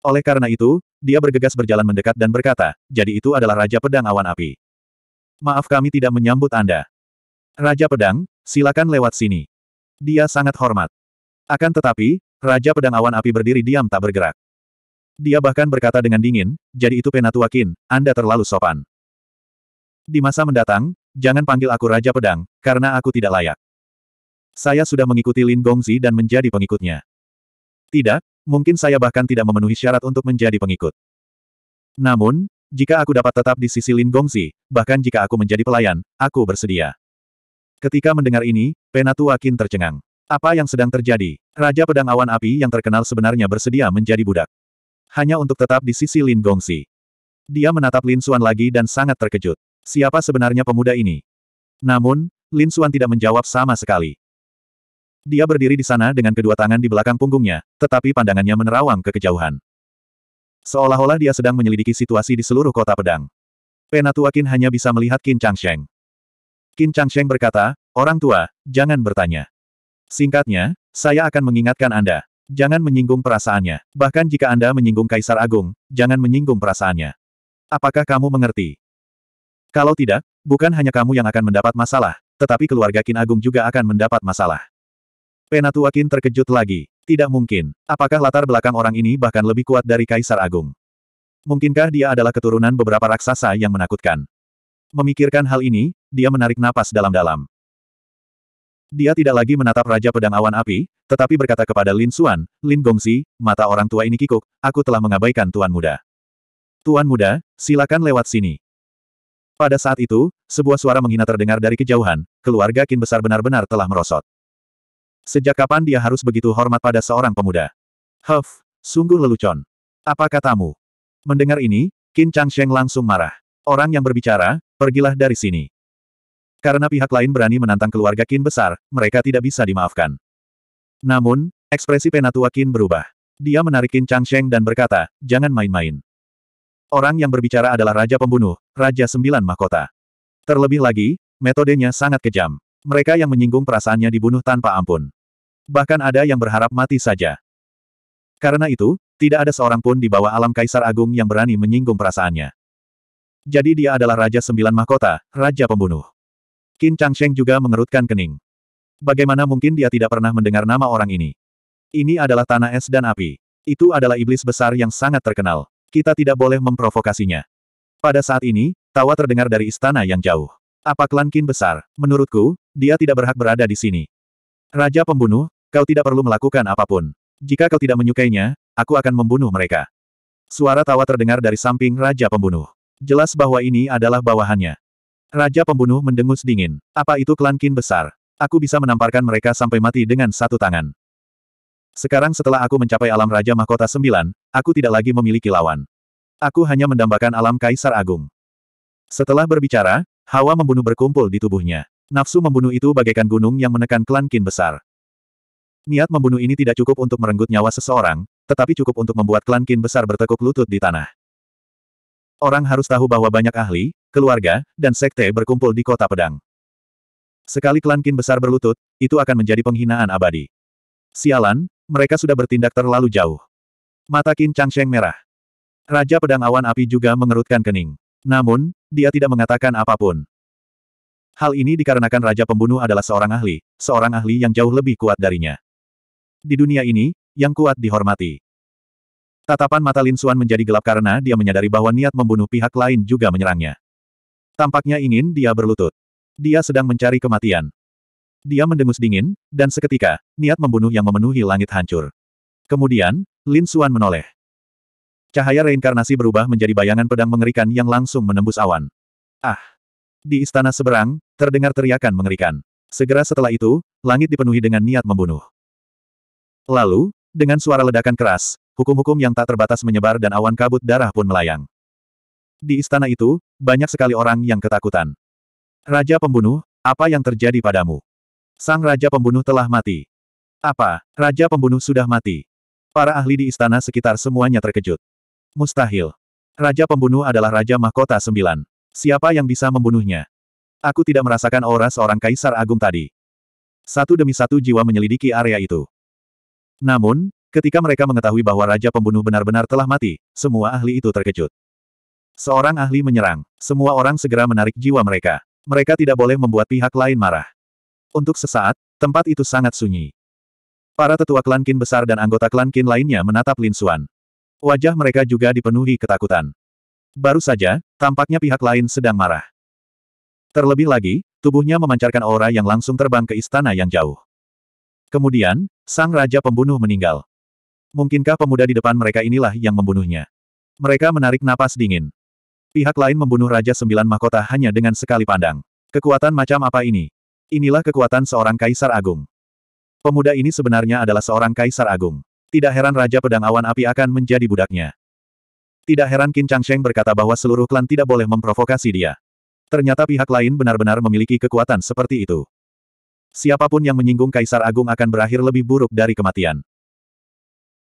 Oleh karena itu, dia bergegas berjalan mendekat dan berkata, jadi itu adalah Raja Pedang Awan Api. Maaf kami tidak menyambut Anda. Raja Pedang, silakan lewat sini. Dia sangat hormat. Akan tetapi, Raja Pedang Awan Api berdiri diam tak bergerak. Dia bahkan berkata dengan dingin, jadi itu Penatua Qin, Anda terlalu sopan. Di masa mendatang, jangan panggil aku Raja Pedang, karena aku tidak layak. Saya sudah mengikuti Lin Gongzi dan menjadi pengikutnya. Tidak, mungkin saya bahkan tidak memenuhi syarat untuk menjadi pengikut. Namun, jika aku dapat tetap di sisi Lin Gongzi, bahkan jika aku menjadi pelayan, aku bersedia. Ketika mendengar ini, Penatu Akin tercengang. Apa yang sedang terjadi? Raja Pedang Awan Api yang terkenal sebenarnya bersedia menjadi budak. Hanya untuk tetap di sisi Lin Gongsi. Dia menatap Lin Suan lagi dan sangat terkejut. Siapa sebenarnya pemuda ini? Namun, Lin Suan tidak menjawab sama sekali. Dia berdiri di sana dengan kedua tangan di belakang punggungnya, tetapi pandangannya menerawang ke kejauhan. Seolah-olah dia sedang menyelidiki situasi di seluruh kota pedang. Penatua hanya bisa melihat Qin Changsheng. Qin Changsheng berkata, orang tua, jangan bertanya. Singkatnya, saya akan mengingatkan Anda. Jangan menyinggung perasaannya. Bahkan jika Anda menyinggung Kaisar Agung, jangan menyinggung perasaannya. Apakah kamu mengerti? Kalau tidak, bukan hanya kamu yang akan mendapat masalah, tetapi keluarga Qin Agung juga akan mendapat masalah. Penatua Qin terkejut lagi. Tidak mungkin. Apakah latar belakang orang ini bahkan lebih kuat dari Kaisar Agung? Mungkinkah dia adalah keturunan beberapa raksasa yang menakutkan? Memikirkan hal ini, dia menarik napas dalam-dalam. Dia tidak lagi menatap Raja Pedang Awan Api, tetapi berkata kepada Lin Xuan, Lin Gongzi, mata orang tua ini kikuk, aku telah mengabaikan Tuan Muda. Tuan Muda, silakan lewat sini. Pada saat itu, sebuah suara menghina terdengar dari kejauhan, keluarga Kin besar benar-benar telah merosot. Sejak kapan dia harus begitu hormat pada seorang pemuda? Huff, sungguh lelucon. Apa katamu? Mendengar ini, Qin Changsheng langsung marah. Orang yang berbicara, pergilah dari sini. Karena pihak lain berani menantang keluarga Qin besar, mereka tidak bisa dimaafkan. Namun, ekspresi penatua Qin berubah. Dia menarik Qin Changsheng dan berkata, jangan main-main. Orang yang berbicara adalah Raja Pembunuh, Raja Sembilan Mahkota. Terlebih lagi, metodenya sangat kejam. Mereka yang menyinggung perasaannya dibunuh tanpa ampun. Bahkan ada yang berharap mati saja. Karena itu, tidak ada seorang pun di bawah alam Kaisar Agung yang berani menyinggung perasaannya. Jadi dia adalah Raja Sembilan Mahkota, Raja Pembunuh. Qin Changsheng juga mengerutkan kening. Bagaimana mungkin dia tidak pernah mendengar nama orang ini? Ini adalah tanah es dan api. Itu adalah iblis besar yang sangat terkenal. Kita tidak boleh memprovokasinya. Pada saat ini, tawa terdengar dari istana yang jauh. Apa klan Qin besar? Menurutku, dia tidak berhak berada di sini. Raja pembunuh, kau tidak perlu melakukan apapun. Jika kau tidak menyukainya, aku akan membunuh mereka. Suara tawa terdengar dari samping Raja Pembunuh. Jelas bahwa ini adalah bawahannya. Raja pembunuh mendengus dingin. Apa itu klan Kin besar? Aku bisa menamparkan mereka sampai mati dengan satu tangan. Sekarang setelah aku mencapai alam Raja Mahkota Sembilan, aku tidak lagi memiliki lawan. Aku hanya mendambakan alam Kaisar Agung. Setelah berbicara, hawa membunuh berkumpul di tubuhnya. Nafsu membunuh itu bagaikan gunung yang menekan klan Kin besar. Niat membunuh ini tidak cukup untuk merenggut nyawa seseorang, tetapi cukup untuk membuat klan Kin besar bertekuk lutut di tanah. Orang harus tahu bahwa banyak ahli, keluarga, dan sekte berkumpul di kota pedang. Sekali klan Qin besar berlutut, itu akan menjadi penghinaan abadi. Sialan, mereka sudah bertindak terlalu jauh. Mata Qin Changsheng merah. Raja pedang awan api juga mengerutkan kening. Namun, dia tidak mengatakan apapun. Hal ini dikarenakan Raja Pembunuh adalah seorang ahli, seorang ahli yang jauh lebih kuat darinya. Di dunia ini, yang kuat dihormati. Tatapan mata Lin Xuan menjadi gelap karena dia menyadari bahwa niat membunuh pihak lain juga menyerangnya. Tampaknya ingin dia berlutut. Dia sedang mencari kematian. Dia mendengus dingin, dan seketika, niat membunuh yang memenuhi langit hancur. Kemudian, Lin Xuan menoleh. Cahaya reinkarnasi berubah menjadi bayangan pedang mengerikan yang langsung menembus awan. Ah! Di istana seberang, terdengar teriakan mengerikan. Segera setelah itu, langit dipenuhi dengan niat membunuh. Lalu, dengan suara ledakan keras, hukum-hukum yang tak terbatas menyebar dan awan kabut darah pun melayang. Di istana itu, banyak sekali orang yang ketakutan. Raja pembunuh, apa yang terjadi padamu? Sang Raja pembunuh telah mati. Apa, Raja pembunuh sudah mati? Para ahli di istana sekitar semuanya terkejut. Mustahil. Raja pembunuh adalah Raja Mahkota Sembilan. Siapa yang bisa membunuhnya? Aku tidak merasakan aura seorang kaisar agung tadi. Satu demi satu jiwa menyelidiki area itu. Namun, Ketika mereka mengetahui bahwa Raja Pembunuh benar-benar telah mati, semua ahli itu terkejut. Seorang ahli menyerang, semua orang segera menarik jiwa mereka. Mereka tidak boleh membuat pihak lain marah. Untuk sesaat, tempat itu sangat sunyi. Para tetua klan Kin besar dan anggota klan Kin lainnya menatap Lin Xuan. Wajah mereka juga dipenuhi ketakutan. Baru saja, tampaknya pihak lain sedang marah. Terlebih lagi, tubuhnya memancarkan aura yang langsung terbang ke istana yang jauh. Kemudian, sang raja pembunuh meninggal. Mungkinkah pemuda di depan mereka inilah yang membunuhnya? Mereka menarik napas dingin. Pihak lain membunuh Raja Sembilan Mahkota hanya dengan sekali pandang. Kekuatan macam apa ini? Inilah kekuatan seorang Kaisar Agung. Pemuda ini sebenarnya adalah seorang Kaisar Agung. Tidak heran Raja Pedang Awan Api akan menjadi budaknya. Tidak heran Qin Changsheng berkata bahwa seluruh klan tidak boleh memprovokasi dia. Ternyata pihak lain benar-benar memiliki kekuatan seperti itu. Siapapun yang menyinggung Kaisar Agung akan berakhir lebih buruk dari kematian.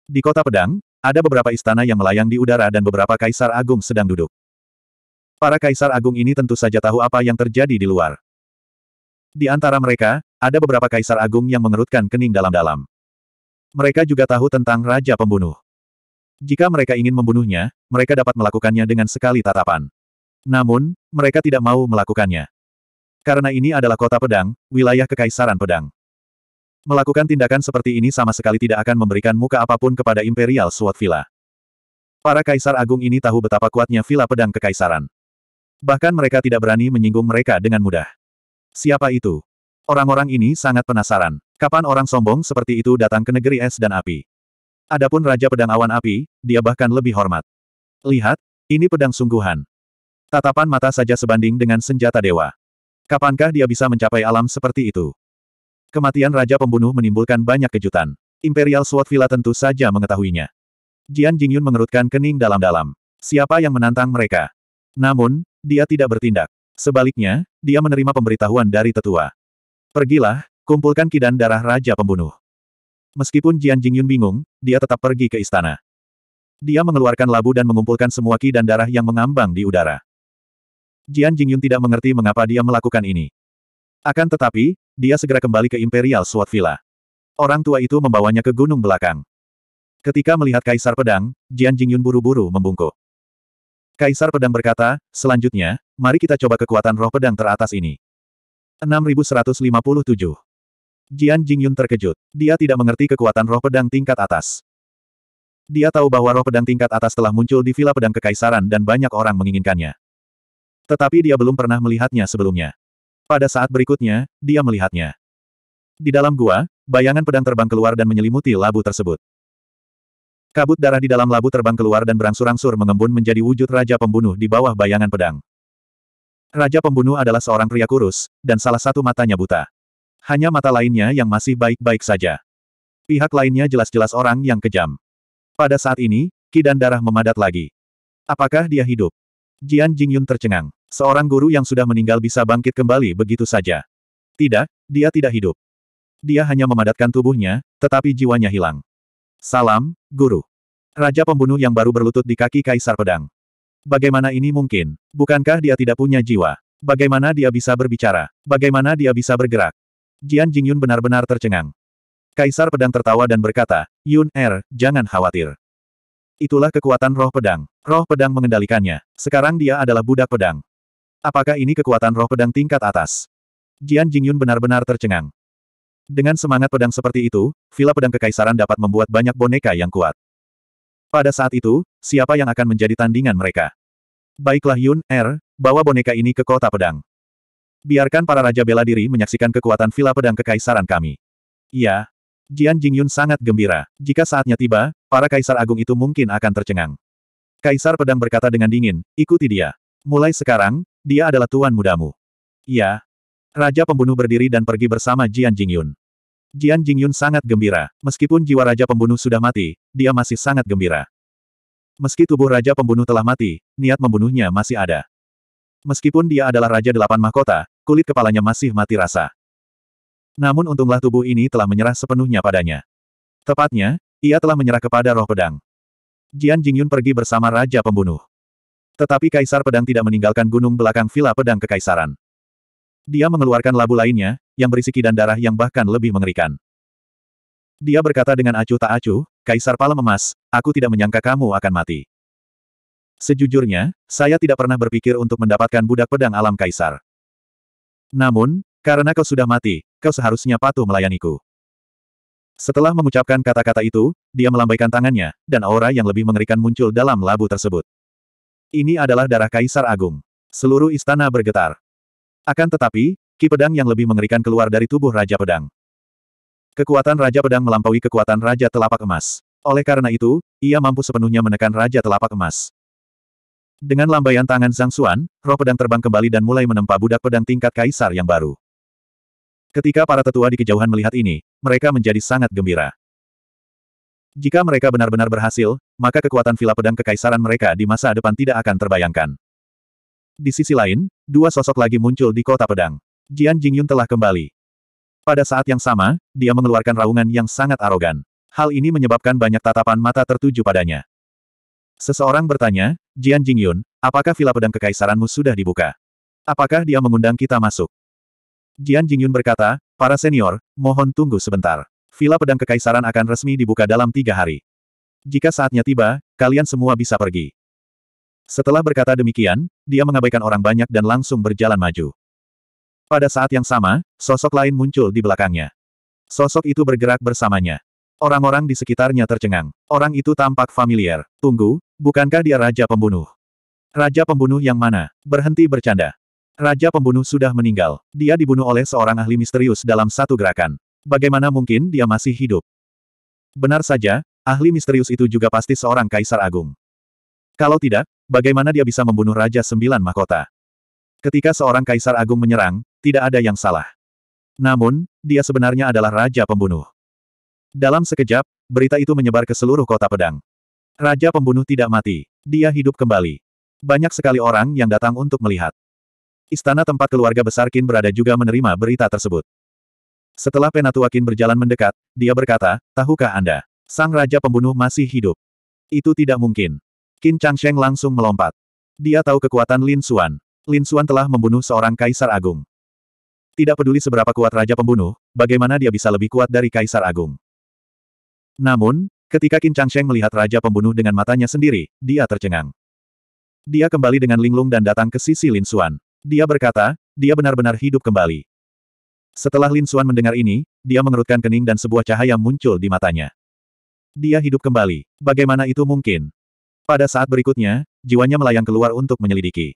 Di kota pedang, ada beberapa istana yang melayang di udara dan beberapa kaisar agung sedang duduk. Para kaisar agung ini tentu saja tahu apa yang terjadi di luar. Di antara mereka, ada beberapa kaisar agung yang mengerutkan kening dalam-dalam. Mereka juga tahu tentang Raja Pembunuh. Jika mereka ingin membunuhnya, mereka dapat melakukannya dengan sekali tatapan. Namun, mereka tidak mau melakukannya. Karena ini adalah kota pedang, wilayah kekaisaran pedang. Melakukan tindakan seperti ini sama sekali tidak akan memberikan muka apapun kepada Imperial Sword Villa. Para kaisar agung ini tahu betapa kuatnya Villa Pedang Kekaisaran. Bahkan mereka tidak berani menyinggung mereka dengan mudah. Siapa itu? Orang-orang ini sangat penasaran. Kapan orang sombong seperti itu datang ke negeri es dan api? Adapun Raja Pedang Awan Api, dia bahkan lebih hormat. Lihat, ini pedang sungguhan. Tatapan mata saja sebanding dengan senjata dewa. Kapankah dia bisa mencapai alam seperti itu? Kematian Raja Pembunuh menimbulkan banyak kejutan. Imperial Sword Villa tentu saja mengetahuinya. Jian Jingyun mengerutkan kening dalam-dalam. Siapa yang menantang mereka? Namun, dia tidak bertindak. Sebaliknya, dia menerima pemberitahuan dari tetua. Pergilah, kumpulkan kidan darah Raja Pembunuh. Meskipun Jian Jingyun bingung, dia tetap pergi ke istana. Dia mengeluarkan labu dan mengumpulkan semua ki dan darah yang mengambang di udara. Jian Jingyun tidak mengerti mengapa dia melakukan ini. Akan tetapi, dia segera kembali ke Imperial Sword Villa. Orang tua itu membawanya ke gunung belakang. Ketika melihat Kaisar Pedang, Jian Jingyun buru-buru membungkuk. Kaisar Pedang berkata, selanjutnya, mari kita coba kekuatan roh pedang teratas ini. 6157. Jian Jingyun terkejut. Dia tidak mengerti kekuatan roh pedang tingkat atas. Dia tahu bahwa roh pedang tingkat atas telah muncul di Villa Pedang Kekaisaran dan banyak orang menginginkannya. Tetapi dia belum pernah melihatnya sebelumnya. Pada saat berikutnya, dia melihatnya. Di dalam gua, bayangan pedang terbang keluar dan menyelimuti labu tersebut. Kabut darah di dalam labu terbang keluar dan berangsur-angsur mengembun menjadi wujud Raja Pembunuh di bawah bayangan pedang. Raja Pembunuh adalah seorang pria kurus, dan salah satu matanya buta. Hanya mata lainnya yang masih baik-baik saja. Pihak lainnya jelas-jelas orang yang kejam. Pada saat ini, ki dan darah memadat lagi. Apakah dia hidup? Jian Jingyun tercengang. Seorang guru yang sudah meninggal bisa bangkit kembali begitu saja. Tidak, dia tidak hidup. Dia hanya memadatkan tubuhnya, tetapi jiwanya hilang. Salam, guru. Raja pembunuh yang baru berlutut di kaki Kaisar Pedang. Bagaimana ini mungkin? Bukankah dia tidak punya jiwa? Bagaimana dia bisa berbicara? Bagaimana dia bisa bergerak? Jian Jingyun benar-benar tercengang. Kaisar Pedang tertawa dan berkata, Yun Er, jangan khawatir. Itulah kekuatan roh pedang. Roh pedang mengendalikannya. Sekarang dia adalah budak pedang. Apakah ini kekuatan roh pedang tingkat atas? Jian Jingyun benar-benar tercengang. Dengan semangat pedang seperti itu, Vila Pedang Kekaisaran dapat membuat banyak boneka yang kuat. Pada saat itu, siapa yang akan menjadi tandingan mereka? Baiklah Yun, Er, bawa boneka ini ke kota pedang. Biarkan para Raja Bela Diri menyaksikan kekuatan Vila Pedang Kekaisaran kami. Iya. Jian Jingyun sangat gembira. Jika saatnya tiba, para Kaisar Agung itu mungkin akan tercengang. Kaisar Pedang berkata dengan dingin, ikuti dia. Mulai sekarang, dia adalah tuan mudamu. Ya. Raja pembunuh berdiri dan pergi bersama Jian Jingyun. Jian Jingyun sangat gembira. Meskipun jiwa Raja pembunuh sudah mati, dia masih sangat gembira. Meski tubuh Raja pembunuh telah mati, niat membunuhnya masih ada. Meskipun dia adalah Raja Delapan Mahkota, kulit kepalanya masih mati rasa. Namun untunglah tubuh ini telah menyerah sepenuhnya padanya. Tepatnya, ia telah menyerah kepada roh pedang. Jian Jingyun pergi bersama Raja Pembunuh. Tetapi Kaisar Pedang tidak meninggalkan gunung belakang Villa Pedang Kekaisaran. Dia mengeluarkan labu lainnya, yang berisi dan darah yang bahkan lebih mengerikan. Dia berkata dengan acuh tak acuh, Kaisar Palem Emas, aku tidak menyangka kamu akan mati. Sejujurnya, saya tidak pernah berpikir untuk mendapatkan budak pedang alam Kaisar. Namun, karena kau sudah mati, kau seharusnya patuh melayaniku. Setelah mengucapkan kata-kata itu, dia melambaikan tangannya, dan aura yang lebih mengerikan muncul dalam labu tersebut. Ini adalah darah Kaisar Agung. Seluruh istana bergetar. Akan tetapi, ki pedang yang lebih mengerikan keluar dari tubuh Raja Pedang. Kekuatan Raja Pedang melampaui kekuatan Raja Telapak Emas. Oleh karena itu, ia mampu sepenuhnya menekan Raja Telapak Emas. Dengan lambaian tangan Zhang Xuan, roh pedang terbang kembali dan mulai menempa budak pedang tingkat kaisar yang baru. Ketika para tetua di kejauhan melihat ini, mereka menjadi sangat gembira. Jika mereka benar-benar berhasil, maka kekuatan vila pedang kekaisaran mereka di masa depan tidak akan terbayangkan. Di sisi lain, dua sosok lagi muncul di kota pedang. Jian Jingyun telah kembali. Pada saat yang sama, dia mengeluarkan raungan yang sangat arogan. Hal ini menyebabkan banyak tatapan mata tertuju padanya. Seseorang bertanya, Jian Jingyun, apakah vila pedang kekaisaranmu sudah dibuka? Apakah dia mengundang kita masuk? Jian Jingyun berkata, para senior, mohon tunggu sebentar. Villa Pedang Kekaisaran akan resmi dibuka dalam tiga hari. Jika saatnya tiba, kalian semua bisa pergi. Setelah berkata demikian, dia mengabaikan orang banyak dan langsung berjalan maju. Pada saat yang sama, sosok lain muncul di belakangnya. Sosok itu bergerak bersamanya. Orang-orang di sekitarnya tercengang. Orang itu tampak familiar. Tunggu, bukankah dia raja pembunuh? Raja pembunuh yang mana? Berhenti bercanda. Raja pembunuh sudah meninggal. Dia dibunuh oleh seorang ahli misterius dalam satu gerakan. Bagaimana mungkin dia masih hidup? Benar saja, ahli misterius itu juga pasti seorang kaisar agung. Kalau tidak, bagaimana dia bisa membunuh Raja Sembilan Mahkota? Ketika seorang kaisar agung menyerang, tidak ada yang salah. Namun, dia sebenarnya adalah Raja Pembunuh. Dalam sekejap, berita itu menyebar ke seluruh kota pedang. Raja Pembunuh tidak mati, dia hidup kembali. Banyak sekali orang yang datang untuk melihat. Istana tempat keluarga besar Qin berada juga menerima berita tersebut. Setelah Penatuakin berjalan mendekat, dia berkata, tahukah Anda? Sang Raja Pembunuh masih hidup. Itu tidak mungkin. Qin Changsheng langsung melompat. Dia tahu kekuatan Lin Xuan. Lin Xuan telah membunuh seorang Kaisar Agung. Tidak peduli seberapa kuat Raja Pembunuh, bagaimana dia bisa lebih kuat dari Kaisar Agung. Namun, ketika Qin Changsheng melihat Raja Pembunuh dengan matanya sendiri, dia tercengang. Dia kembali dengan linglung dan datang ke sisi Lin Xuan. Dia berkata, dia benar-benar hidup kembali. Setelah Lin Xuan mendengar ini, dia mengerutkan kening dan sebuah cahaya muncul di matanya. Dia hidup kembali. Bagaimana itu mungkin? Pada saat berikutnya, jiwanya melayang keluar untuk menyelidiki.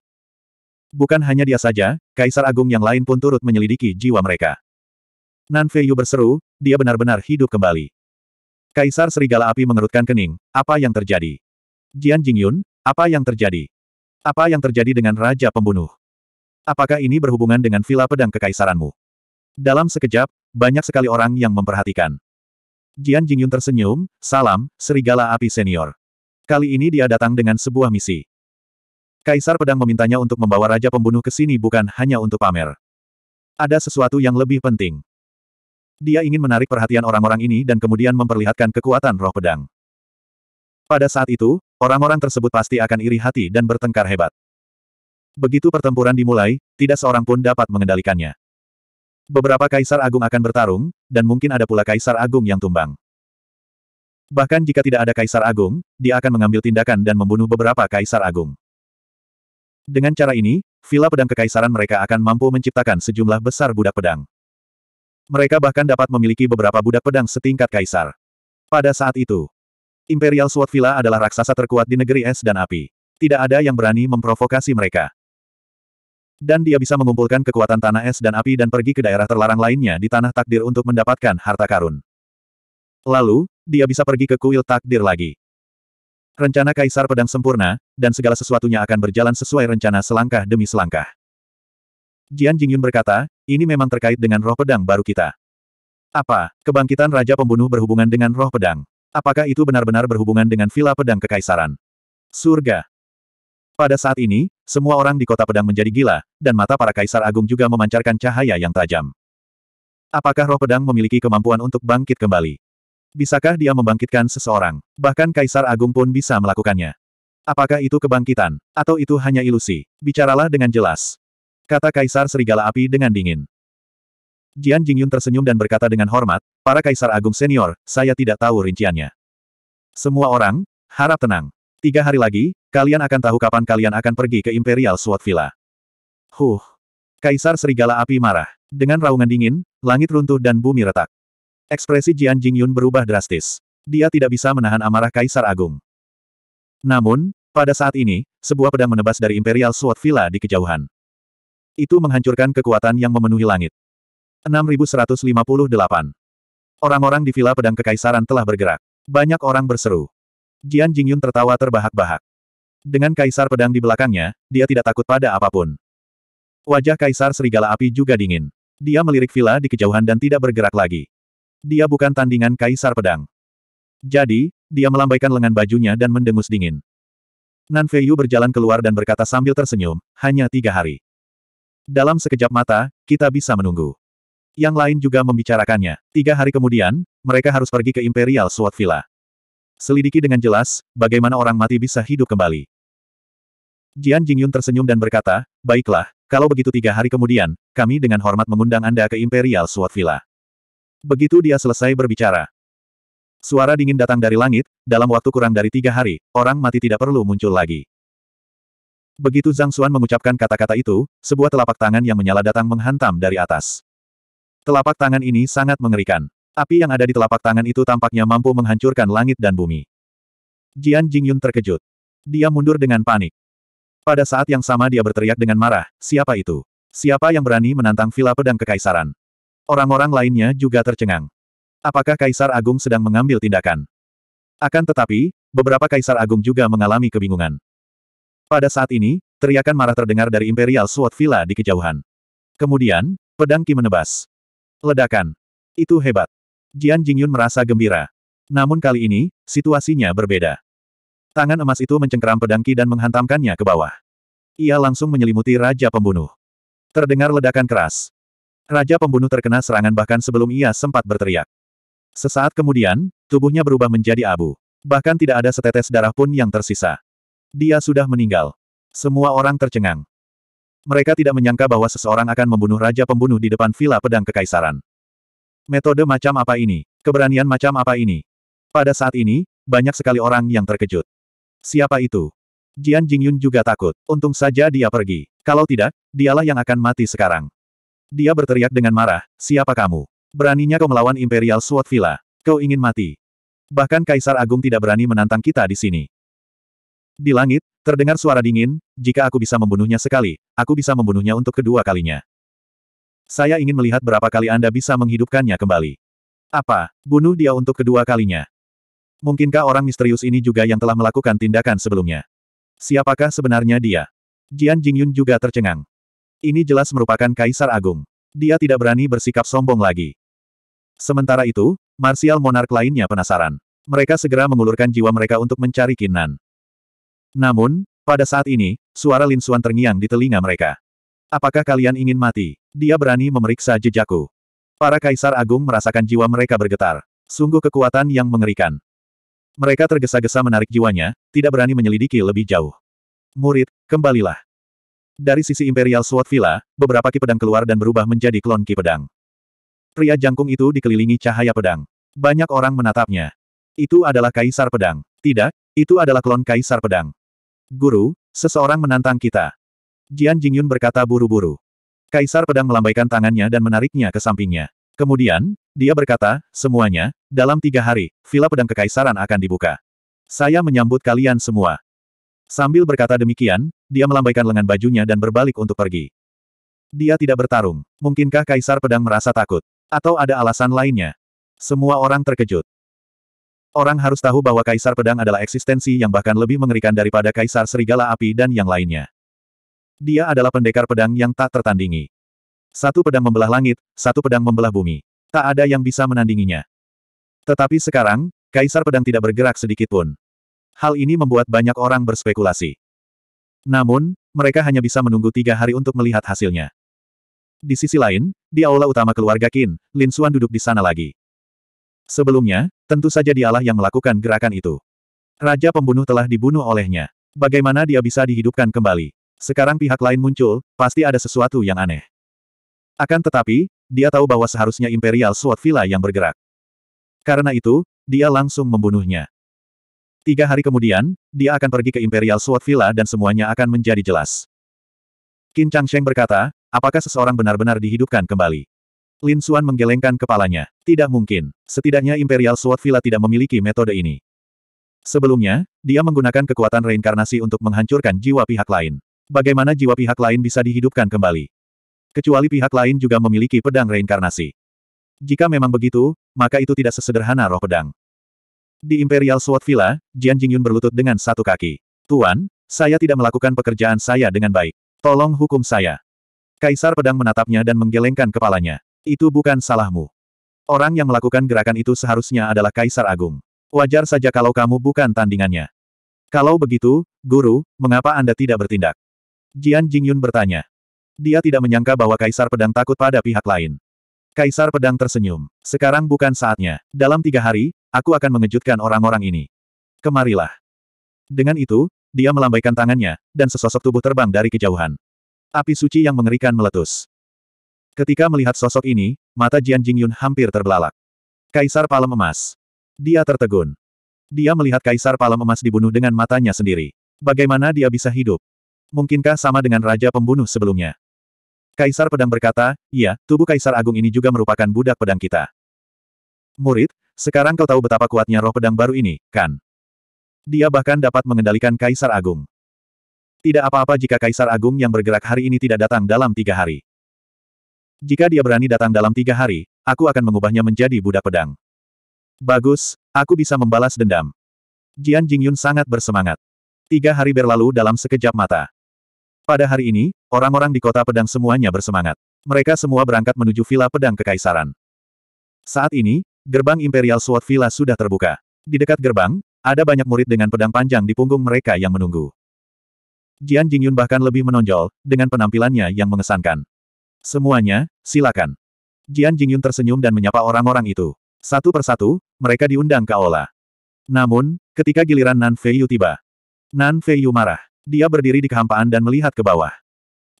Bukan hanya dia saja, Kaisar Agung yang lain pun turut menyelidiki jiwa mereka. Nan Feiyu berseru, dia benar-benar hidup kembali. Kaisar Serigala Api mengerutkan kening, apa yang terjadi? Jian Jingyun, apa yang terjadi? Apa yang terjadi dengan Raja Pembunuh? Apakah ini berhubungan dengan villa pedang kekaisaranmu? Dalam sekejap, banyak sekali orang yang memperhatikan. Jian Jingyun tersenyum, salam, serigala api senior. Kali ini dia datang dengan sebuah misi. Kaisar Pedang memintanya untuk membawa Raja Pembunuh ke sini bukan hanya untuk pamer. Ada sesuatu yang lebih penting. Dia ingin menarik perhatian orang-orang ini dan kemudian memperlihatkan kekuatan roh pedang. Pada saat itu, orang-orang tersebut pasti akan iri hati dan bertengkar hebat. Begitu pertempuran dimulai, tidak seorang pun dapat mengendalikannya. Beberapa kaisar agung akan bertarung, dan mungkin ada pula kaisar agung yang tumbang. Bahkan jika tidak ada kaisar agung, dia akan mengambil tindakan dan membunuh beberapa kaisar agung. Dengan cara ini, villa pedang kekaisaran mereka akan mampu menciptakan sejumlah besar budak pedang. Mereka bahkan dapat memiliki beberapa budak pedang setingkat kaisar. Pada saat itu, Imperial Sword Villa adalah raksasa terkuat di negeri es dan api. Tidak ada yang berani memprovokasi mereka. Dan dia bisa mengumpulkan kekuatan tanah es dan api dan pergi ke daerah terlarang lainnya di tanah takdir untuk mendapatkan harta karun. Lalu, dia bisa pergi ke kuil takdir lagi. Rencana Kaisar Pedang sempurna, dan segala sesuatunya akan berjalan sesuai rencana selangkah demi selangkah. Jian Jingyun berkata, ini memang terkait dengan roh pedang baru kita. Apa, kebangkitan Raja Pembunuh berhubungan dengan roh pedang? Apakah itu benar-benar berhubungan dengan villa pedang kekaisaran? Surga, pada saat ini, semua orang di kota pedang menjadi gila, dan mata para kaisar agung juga memancarkan cahaya yang tajam. Apakah roh pedang memiliki kemampuan untuk bangkit kembali? Bisakah dia membangkitkan seseorang? Bahkan kaisar agung pun bisa melakukannya. Apakah itu kebangkitan, atau itu hanya ilusi? Bicaralah dengan jelas. Kata kaisar serigala api dengan dingin. Jian Jingyun tersenyum dan berkata dengan hormat, para kaisar agung senior, saya tidak tahu rinciannya. Semua orang, harap tenang. Tiga hari lagi, Kalian akan tahu kapan kalian akan pergi ke Imperial Sword Villa. Huh. Kaisar Serigala Api marah. Dengan raungan dingin, langit runtuh dan bumi retak. Ekspresi Jian Jingyun berubah drastis. Dia tidak bisa menahan amarah Kaisar Agung. Namun, pada saat ini, sebuah pedang menebas dari Imperial Sword Villa di kejauhan. Itu menghancurkan kekuatan yang memenuhi langit. 6158. Orang-orang di Villa Pedang Kekaisaran telah bergerak. Banyak orang berseru. Jian Jingyun tertawa terbahak-bahak. Dengan kaisar pedang di belakangnya, dia tidak takut pada apapun. Wajah kaisar serigala api juga dingin. Dia melirik villa di kejauhan dan tidak bergerak lagi. Dia bukan tandingan kaisar pedang. Jadi, dia melambaikan lengan bajunya dan mendengus dingin. Nan Feiyu berjalan keluar dan berkata sambil tersenyum, hanya tiga hari. Dalam sekejap mata, kita bisa menunggu. Yang lain juga membicarakannya. Tiga hari kemudian, mereka harus pergi ke Imperial Sword Villa. Selidiki dengan jelas, bagaimana orang mati bisa hidup kembali. Jian Jingyun tersenyum dan berkata, baiklah, kalau begitu tiga hari kemudian, kami dengan hormat mengundang Anda ke Imperial Sword Villa. Begitu dia selesai berbicara. Suara dingin datang dari langit, dalam waktu kurang dari tiga hari, orang mati tidak perlu muncul lagi. Begitu Zhang Xuan mengucapkan kata-kata itu, sebuah telapak tangan yang menyala datang menghantam dari atas. Telapak tangan ini sangat mengerikan. Api yang ada di telapak tangan itu tampaknya mampu menghancurkan langit dan bumi. Jian Jingyun terkejut. Dia mundur dengan panik. Pada saat yang sama dia berteriak dengan marah, siapa itu? Siapa yang berani menantang Vila Pedang Kekaisaran? Orang-orang lainnya juga tercengang. Apakah Kaisar Agung sedang mengambil tindakan? Akan tetapi, beberapa Kaisar Agung juga mengalami kebingungan. Pada saat ini, teriakan marah terdengar dari Imperial Sword Villa di kejauhan. Kemudian, pedang Ki menebas. Ledakan. Itu hebat. Jian Jingyun merasa gembira. Namun kali ini, situasinya berbeda. Tangan emas itu mencengkeram pedang Ki dan menghantamkannya ke bawah. Ia langsung menyelimuti Raja Pembunuh. Terdengar ledakan keras. Raja Pembunuh terkena serangan bahkan sebelum ia sempat berteriak. Sesaat kemudian, tubuhnya berubah menjadi abu. Bahkan tidak ada setetes darah pun yang tersisa. Dia sudah meninggal. Semua orang tercengang. Mereka tidak menyangka bahwa seseorang akan membunuh Raja Pembunuh di depan Villa Pedang Kekaisaran. Metode macam apa ini? Keberanian macam apa ini? Pada saat ini, banyak sekali orang yang terkejut. Siapa itu? Jian Jingyun juga takut. Untung saja dia pergi. Kalau tidak, dialah yang akan mati sekarang. Dia berteriak dengan marah, siapa kamu? Beraninya kau melawan Imperial Sword Villa. Kau ingin mati. Bahkan Kaisar Agung tidak berani menantang kita di sini. Di langit, terdengar suara dingin, jika aku bisa membunuhnya sekali, aku bisa membunuhnya untuk kedua kalinya. Saya ingin melihat berapa kali Anda bisa menghidupkannya kembali. Apa? Bunuh dia untuk kedua kalinya. Mungkinkah orang misterius ini juga yang telah melakukan tindakan sebelumnya? Siapakah sebenarnya dia? Jian Jingyun juga tercengang. Ini jelas merupakan Kaisar Agung. Dia tidak berani bersikap sombong lagi. Sementara itu, Martial Monark lainnya penasaran. Mereka segera mengulurkan jiwa mereka untuk mencari Kinnan. Namun, pada saat ini, suara Lin Suan terngiang di telinga mereka. Apakah kalian ingin mati? Dia berani memeriksa jejakku. Para kaisar agung merasakan jiwa mereka bergetar. Sungguh kekuatan yang mengerikan. Mereka tergesa-gesa menarik jiwanya, tidak berani menyelidiki lebih jauh. Murid, kembalilah. Dari sisi Imperial Sword Villa, beberapa ki pedang keluar dan berubah menjadi klon ki pedang. Pria jangkung itu dikelilingi cahaya pedang. Banyak orang menatapnya. Itu adalah Kaisar Pedang. Tidak, itu adalah klon Kaisar Pedang. Guru, seseorang menantang kita. Jian Jingyun berkata buru-buru. Kaisar Pedang melambaikan tangannya dan menariknya ke sampingnya. Kemudian, dia berkata, semuanya, dalam tiga hari, Villa Pedang Kekaisaran akan dibuka. Saya menyambut kalian semua. Sambil berkata demikian, dia melambaikan lengan bajunya dan berbalik untuk pergi. Dia tidak bertarung. Mungkinkah Kaisar Pedang merasa takut? Atau ada alasan lainnya? Semua orang terkejut. Orang harus tahu bahwa Kaisar Pedang adalah eksistensi yang bahkan lebih mengerikan daripada Kaisar Serigala Api dan yang lainnya. Dia adalah pendekar pedang yang tak tertandingi. Satu pedang membelah langit, satu pedang membelah bumi. Tak ada yang bisa menandinginya. Tetapi sekarang, Kaisar Pedang tidak bergerak sedikit pun. Hal ini membuat banyak orang berspekulasi. Namun, mereka hanya bisa menunggu tiga hari untuk melihat hasilnya. Di sisi lain, di aula utama keluarga Qin, Lin Xuan duduk di sana lagi. Sebelumnya, tentu saja dialah yang melakukan gerakan itu. Raja pembunuh telah dibunuh olehnya. Bagaimana dia bisa dihidupkan kembali? Sekarang pihak lain muncul, pasti ada sesuatu yang aneh. Akan tetapi, dia tahu bahwa seharusnya Imperial Sword Villa yang bergerak. Karena itu, dia langsung membunuhnya. Tiga hari kemudian, dia akan pergi ke Imperial Sword Villa dan semuanya akan menjadi jelas. Qin Changsheng berkata, apakah seseorang benar-benar dihidupkan kembali? Lin Xuan menggelengkan kepalanya. Tidak mungkin. Setidaknya Imperial Sword Villa tidak memiliki metode ini. Sebelumnya, dia menggunakan kekuatan reinkarnasi untuk menghancurkan jiwa pihak lain. Bagaimana jiwa pihak lain bisa dihidupkan kembali? Kecuali pihak lain juga memiliki pedang reinkarnasi. Jika memang begitu, maka itu tidak sesederhana roh pedang. Di Imperial Sword Villa, Jian Jingyun berlutut dengan satu kaki. Tuan, saya tidak melakukan pekerjaan saya dengan baik. Tolong hukum saya. Kaisar pedang menatapnya dan menggelengkan kepalanya. Itu bukan salahmu. Orang yang melakukan gerakan itu seharusnya adalah Kaisar Agung. Wajar saja kalau kamu bukan tandingannya. Kalau begitu, guru, mengapa Anda tidak bertindak? Jian Jingyun bertanya. Dia tidak menyangka bahwa Kaisar Pedang takut pada pihak lain. Kaisar Pedang tersenyum. Sekarang bukan saatnya. Dalam tiga hari, aku akan mengejutkan orang-orang ini. Kemarilah. Dengan itu, dia melambaikan tangannya, dan sesosok tubuh terbang dari kejauhan. Api suci yang mengerikan meletus. Ketika melihat sosok ini, mata Jian Jingyun hampir terbelalak. Kaisar Palem Emas. Dia tertegun. Dia melihat Kaisar Palem Emas dibunuh dengan matanya sendiri. Bagaimana dia bisa hidup? Mungkinkah sama dengan Raja Pembunuh sebelumnya? Kaisar Pedang berkata, "Ya, tubuh Kaisar Agung ini juga merupakan budak pedang kita. Murid, sekarang kau tahu betapa kuatnya roh pedang baru ini, kan? Dia bahkan dapat mengendalikan Kaisar Agung. Tidak apa-apa jika Kaisar Agung yang bergerak hari ini tidak datang dalam tiga hari. Jika dia berani datang dalam tiga hari, aku akan mengubahnya menjadi budak pedang. Bagus, aku bisa membalas dendam. Jian Jingyun sangat bersemangat. Tiga hari berlalu dalam sekejap mata. Pada hari ini, orang-orang di kota pedang semuanya bersemangat. Mereka semua berangkat menuju Villa Pedang Kekaisaran. Saat ini, gerbang Imperial Sword Villa sudah terbuka. Di dekat gerbang, ada banyak murid dengan pedang panjang di punggung mereka yang menunggu. Jian Jingyun bahkan lebih menonjol, dengan penampilannya yang mengesankan. Semuanya, silakan. Jian Jingyun tersenyum dan menyapa orang-orang itu. Satu persatu, mereka diundang ke aula. Namun, ketika giliran Nan Feiyu tiba, Nan Feiyu marah. Dia berdiri di kehampaan dan melihat ke bawah.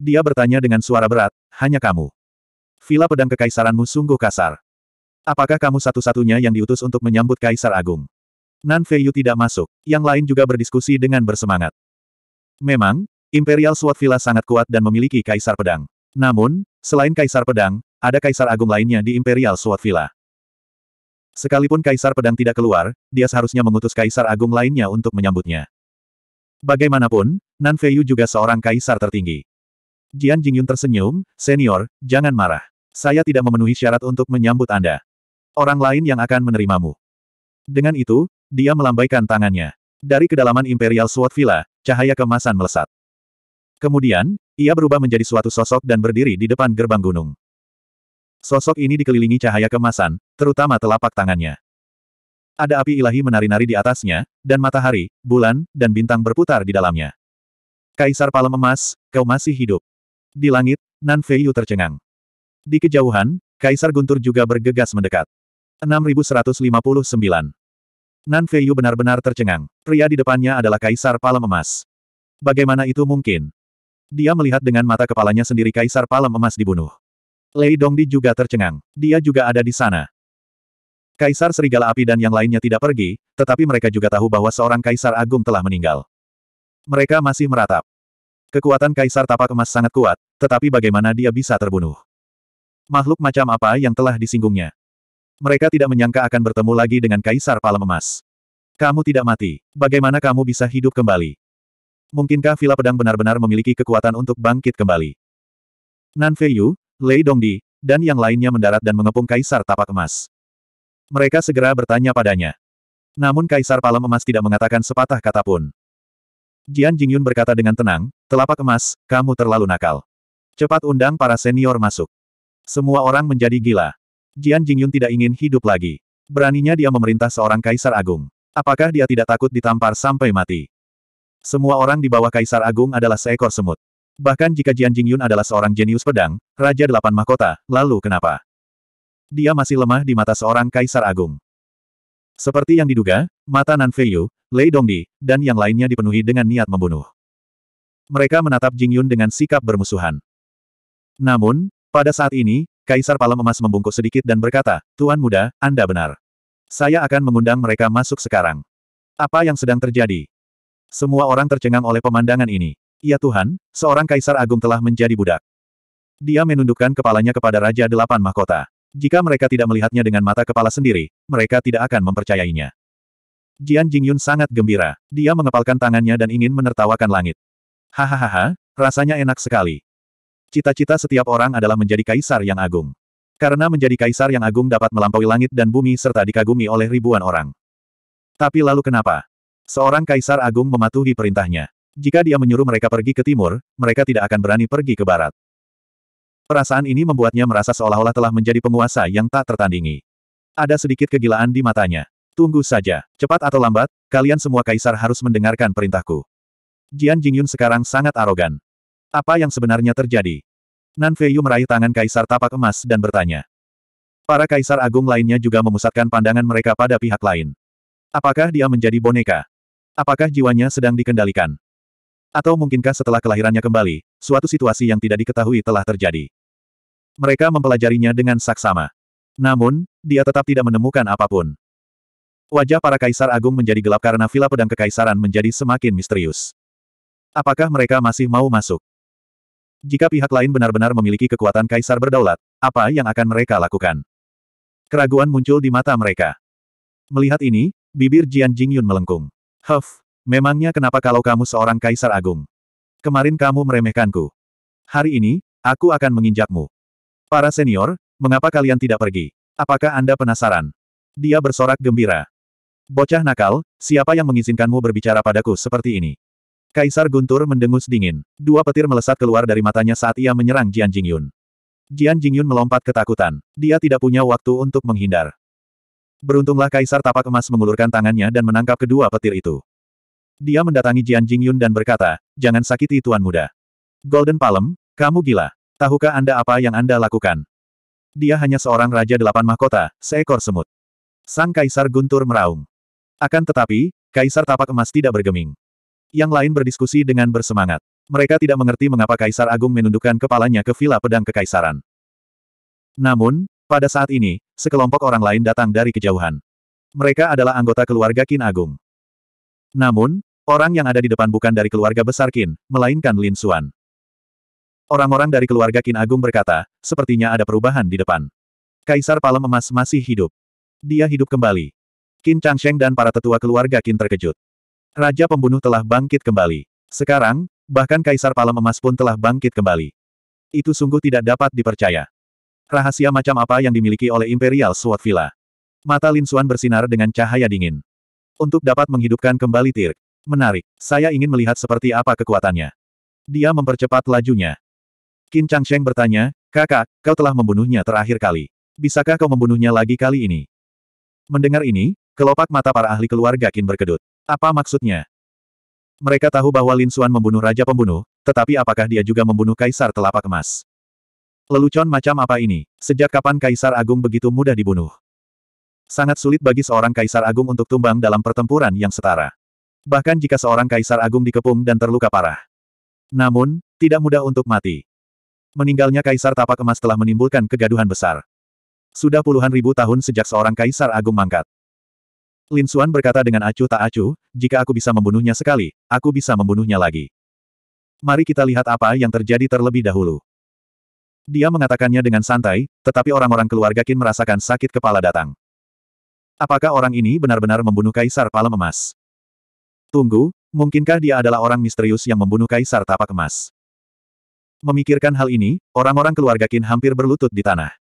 Dia bertanya dengan suara berat, hanya kamu. Vila pedang kekaisaranmu sungguh kasar. Apakah kamu satu-satunya yang diutus untuk menyambut kaisar agung? Nan Feiyu tidak masuk, yang lain juga berdiskusi dengan bersemangat. Memang, Imperial Sword Villa sangat kuat dan memiliki kaisar pedang. Namun, selain kaisar pedang, ada kaisar agung lainnya di Imperial Sword Villa. Sekalipun kaisar pedang tidak keluar, dia seharusnya mengutus kaisar agung lainnya untuk menyambutnya. Bagaimanapun, Nan Feiyu juga seorang kaisar tertinggi. Jian Jingyun tersenyum, senior, jangan marah. Saya tidak memenuhi syarat untuk menyambut Anda. Orang lain yang akan menerimamu. Dengan itu, dia melambaikan tangannya. Dari kedalaman Imperial Sword Villa, cahaya kemasan melesat. Kemudian, ia berubah menjadi suatu sosok dan berdiri di depan gerbang gunung. Sosok ini dikelilingi cahaya kemasan, terutama telapak tangannya. Ada api ilahi menari-nari di atasnya, dan matahari, bulan, dan bintang berputar di dalamnya. Kaisar Palem Emas, kau masih hidup. Di langit, Nan Feiyu tercengang. Di kejauhan, Kaisar Guntur juga bergegas mendekat. 6159. Nan Feiyu benar-benar tercengang. Pria di depannya adalah Kaisar Palem Emas. Bagaimana itu mungkin? Dia melihat dengan mata kepalanya sendiri Kaisar Palem Emas dibunuh. Lei Dongdi juga tercengang. Dia juga ada di sana. Kaisar Serigala Api dan yang lainnya tidak pergi, tetapi mereka juga tahu bahwa seorang Kaisar Agung telah meninggal. Mereka masih meratap. Kekuatan Kaisar Tapak Emas sangat kuat, tetapi bagaimana dia bisa terbunuh? Makhluk macam apa yang telah disinggungnya? Mereka tidak menyangka akan bertemu lagi dengan Kaisar Palem Emas. Kamu tidak mati. Bagaimana kamu bisa hidup kembali? Mungkinkah Vila Pedang benar-benar memiliki kekuatan untuk bangkit kembali? Nan Feiyu, Lei Dongdi, dan yang lainnya mendarat dan mengepung Kaisar Tapak Emas. Mereka segera bertanya padanya. Namun Kaisar Palem Emas tidak mengatakan sepatah kata pun. Jian Jingyun berkata dengan tenang, telapak emas, kamu terlalu nakal. Cepat undang para senior masuk. Semua orang menjadi gila. Jian Jingyun tidak ingin hidup lagi. Beraninya dia memerintah seorang Kaisar Agung. Apakah dia tidak takut ditampar sampai mati? Semua orang di bawah Kaisar Agung adalah seekor semut. Bahkan jika Jian Jingyun adalah seorang jenius pedang, Raja Delapan Mahkota, lalu kenapa? Dia masih lemah di mata seorang kaisar agung. Seperti yang diduga, mata Nan Feiyu, Lei Dongdi, dan yang lainnya dipenuhi dengan niat membunuh. Mereka menatap Jing Yun dengan sikap bermusuhan. Namun, pada saat ini, Kaisar Palem Emas membungkuk sedikit dan berkata, Tuan Muda, Anda benar. Saya akan mengundang mereka masuk sekarang. Apa yang sedang terjadi? Semua orang tercengang oleh pemandangan ini. Ya Tuhan, seorang kaisar agung telah menjadi budak. Dia menundukkan kepalanya kepada Raja Delapan Mahkota. Jika mereka tidak melihatnya dengan mata kepala sendiri, mereka tidak akan mempercayainya. Jian Jingyun sangat gembira. Dia mengepalkan tangannya dan ingin menertawakan langit. Hahaha, rasanya enak sekali. Cita-cita setiap orang adalah menjadi kaisar yang agung. Karena menjadi kaisar yang agung dapat melampaui langit dan bumi serta dikagumi oleh ribuan orang. Tapi lalu kenapa? Seorang kaisar agung mematuhi perintahnya. Jika dia menyuruh mereka pergi ke timur, mereka tidak akan berani pergi ke barat. Perasaan ini membuatnya merasa seolah-olah telah menjadi penguasa yang tak tertandingi. Ada sedikit kegilaan di matanya. Tunggu saja, cepat atau lambat, kalian semua kaisar harus mendengarkan perintahku. Jian Jingyun sekarang sangat arogan. Apa yang sebenarnya terjadi? Nan Feiyu meraih tangan kaisar tapak emas dan bertanya. Para kaisar agung lainnya juga memusatkan pandangan mereka pada pihak lain. Apakah dia menjadi boneka? Apakah jiwanya sedang dikendalikan? Atau mungkinkah setelah kelahirannya kembali, suatu situasi yang tidak diketahui telah terjadi? Mereka mempelajarinya dengan saksama. Namun, dia tetap tidak menemukan apapun. Wajah para kaisar agung menjadi gelap karena vila pedang kekaisaran menjadi semakin misterius. Apakah mereka masih mau masuk? Jika pihak lain benar-benar memiliki kekuatan kaisar berdaulat, apa yang akan mereka lakukan? Keraguan muncul di mata mereka. Melihat ini, bibir Jian Jingyun melengkung. Huff, memangnya kenapa kalau kamu seorang kaisar agung? Kemarin kamu meremehkanku. Hari ini, aku akan menginjakmu. Para senior, mengapa kalian tidak pergi? Apakah Anda penasaran? Dia bersorak gembira. Bocah nakal, siapa yang mengizinkanmu berbicara padaku seperti ini? Kaisar Guntur mendengus dingin. Dua petir melesat keluar dari matanya saat ia menyerang Jian Jingyun. Jian Jingyun melompat ketakutan. Dia tidak punya waktu untuk menghindar. Beruntunglah Kaisar Tapak Emas mengulurkan tangannya dan menangkap kedua petir itu. Dia mendatangi Jian Jingyun dan berkata, jangan sakiti Tuan Muda. Golden Palem, kamu gila. Tahukah Anda apa yang Anda lakukan? Dia hanya seorang raja delapan mahkota, seekor semut. Sang kaisar guntur meraung. Akan tetapi, kaisar tapak emas tidak bergeming. Yang lain berdiskusi dengan bersemangat. Mereka tidak mengerti mengapa Kaisar Agung menundukkan kepalanya ke Villa Pedang Kekaisaran. Namun, pada saat ini, sekelompok orang lain datang dari kejauhan. Mereka adalah anggota keluarga Kin Agung. Namun, orang yang ada di depan bukan dari keluarga besar Kin, melainkan Lin Xuan. Orang-orang dari keluarga Kin Agung berkata, sepertinya ada perubahan di depan. Kaisar Palem Emas masih hidup. Dia hidup kembali. Qin Changsheng dan para tetua keluarga Kin terkejut. Raja pembunuh telah bangkit kembali. Sekarang, bahkan Kaisar Palem Emas pun telah bangkit kembali. Itu sungguh tidak dapat dipercaya. Rahasia macam apa yang dimiliki oleh Imperial Sword Villa? Mata Lin Xuan bersinar dengan cahaya dingin. Untuk dapat menghidupkan kembali Tirk. Menarik, saya ingin melihat seperti apa kekuatannya. Dia mempercepat lajunya. Qin Changsheng bertanya, kakak, kau telah membunuhnya terakhir kali. Bisakah kau membunuhnya lagi kali ini? Mendengar ini, kelopak mata para ahli keluarga Qin berkedut. Apa maksudnya? Mereka tahu bahwa Lin Xuan membunuh Raja Pembunuh, tetapi apakah dia juga membunuh Kaisar Telapak Emas? Lelucon macam apa ini? Sejak kapan Kaisar Agung begitu mudah dibunuh? Sangat sulit bagi seorang Kaisar Agung untuk tumbang dalam pertempuran yang setara. Bahkan jika seorang Kaisar Agung dikepung dan terluka parah. Namun, tidak mudah untuk mati meninggalnya Kaisar Tapak Emas telah menimbulkan kegaduhan besar. Sudah puluhan ribu tahun sejak seorang Kaisar Agung mangkat. Lin Xuan berkata dengan acuh tak acuh, jika aku bisa membunuhnya sekali, aku bisa membunuhnya lagi. Mari kita lihat apa yang terjadi terlebih dahulu. Dia mengatakannya dengan santai, tetapi orang-orang keluarga Qin merasakan sakit kepala datang. Apakah orang ini benar-benar membunuh Kaisar Palem Emas? Tunggu, mungkinkah dia adalah orang misterius yang membunuh Kaisar Tapak Emas? Memikirkan hal ini, orang-orang keluarga Qin hampir berlutut di tanah.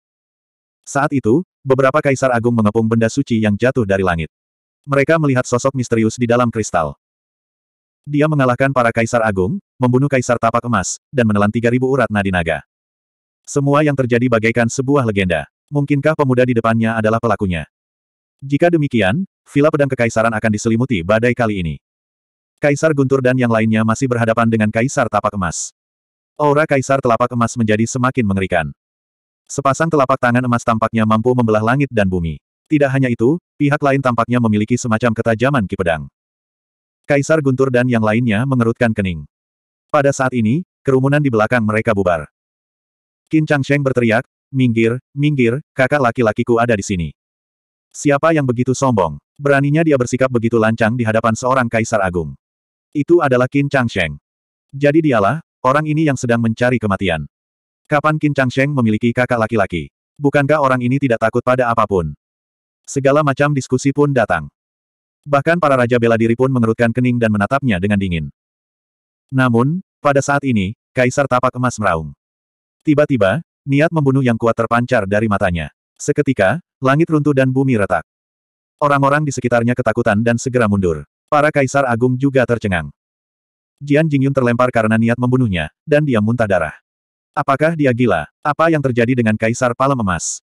Saat itu, beberapa kaisar agung mengepung benda suci yang jatuh dari langit. Mereka melihat sosok misterius di dalam kristal. Dia mengalahkan para kaisar agung, membunuh kaisar tapak emas, dan menelan 3.000 urat nadi naga. Semua yang terjadi bagaikan sebuah legenda. Mungkinkah pemuda di depannya adalah pelakunya? Jika demikian, Vila Pedang Kekaisaran akan diselimuti badai kali ini. Kaisar Guntur dan yang lainnya masih berhadapan dengan Kaisar Tapak Emas. Aura kaisar telapak emas menjadi semakin mengerikan. Sepasang telapak tangan emas tampaknya mampu membelah langit dan bumi. Tidak hanya itu, pihak lain tampaknya memiliki semacam ketajaman ki pedang. Kaisar Guntur dan yang lainnya mengerutkan kening. Pada saat ini, kerumunan di belakang mereka bubar. Qin Changsheng berteriak, minggir, minggir, kakak laki-lakiku ada di sini. Siapa yang begitu sombong? Beraninya dia bersikap begitu lancang di hadapan seorang kaisar agung. Itu adalah Qin Changsheng. Jadi dialah, Orang ini yang sedang mencari kematian. Kapan Qin Changsheng memiliki kakak laki-laki? Bukankah orang ini tidak takut pada apapun? Segala macam diskusi pun datang. Bahkan para raja bela diri pun mengerutkan kening dan menatapnya dengan dingin. Namun, pada saat ini, Kaisar tapak emas meraung. Tiba-tiba, niat membunuh yang kuat terpancar dari matanya. Seketika, langit runtuh dan bumi retak. Orang-orang di sekitarnya ketakutan dan segera mundur. Para kaisar agung juga tercengang. Jian Jingyun terlempar karena niat membunuhnya, dan dia muntah darah. Apakah dia gila? Apa yang terjadi dengan Kaisar Palem Emas?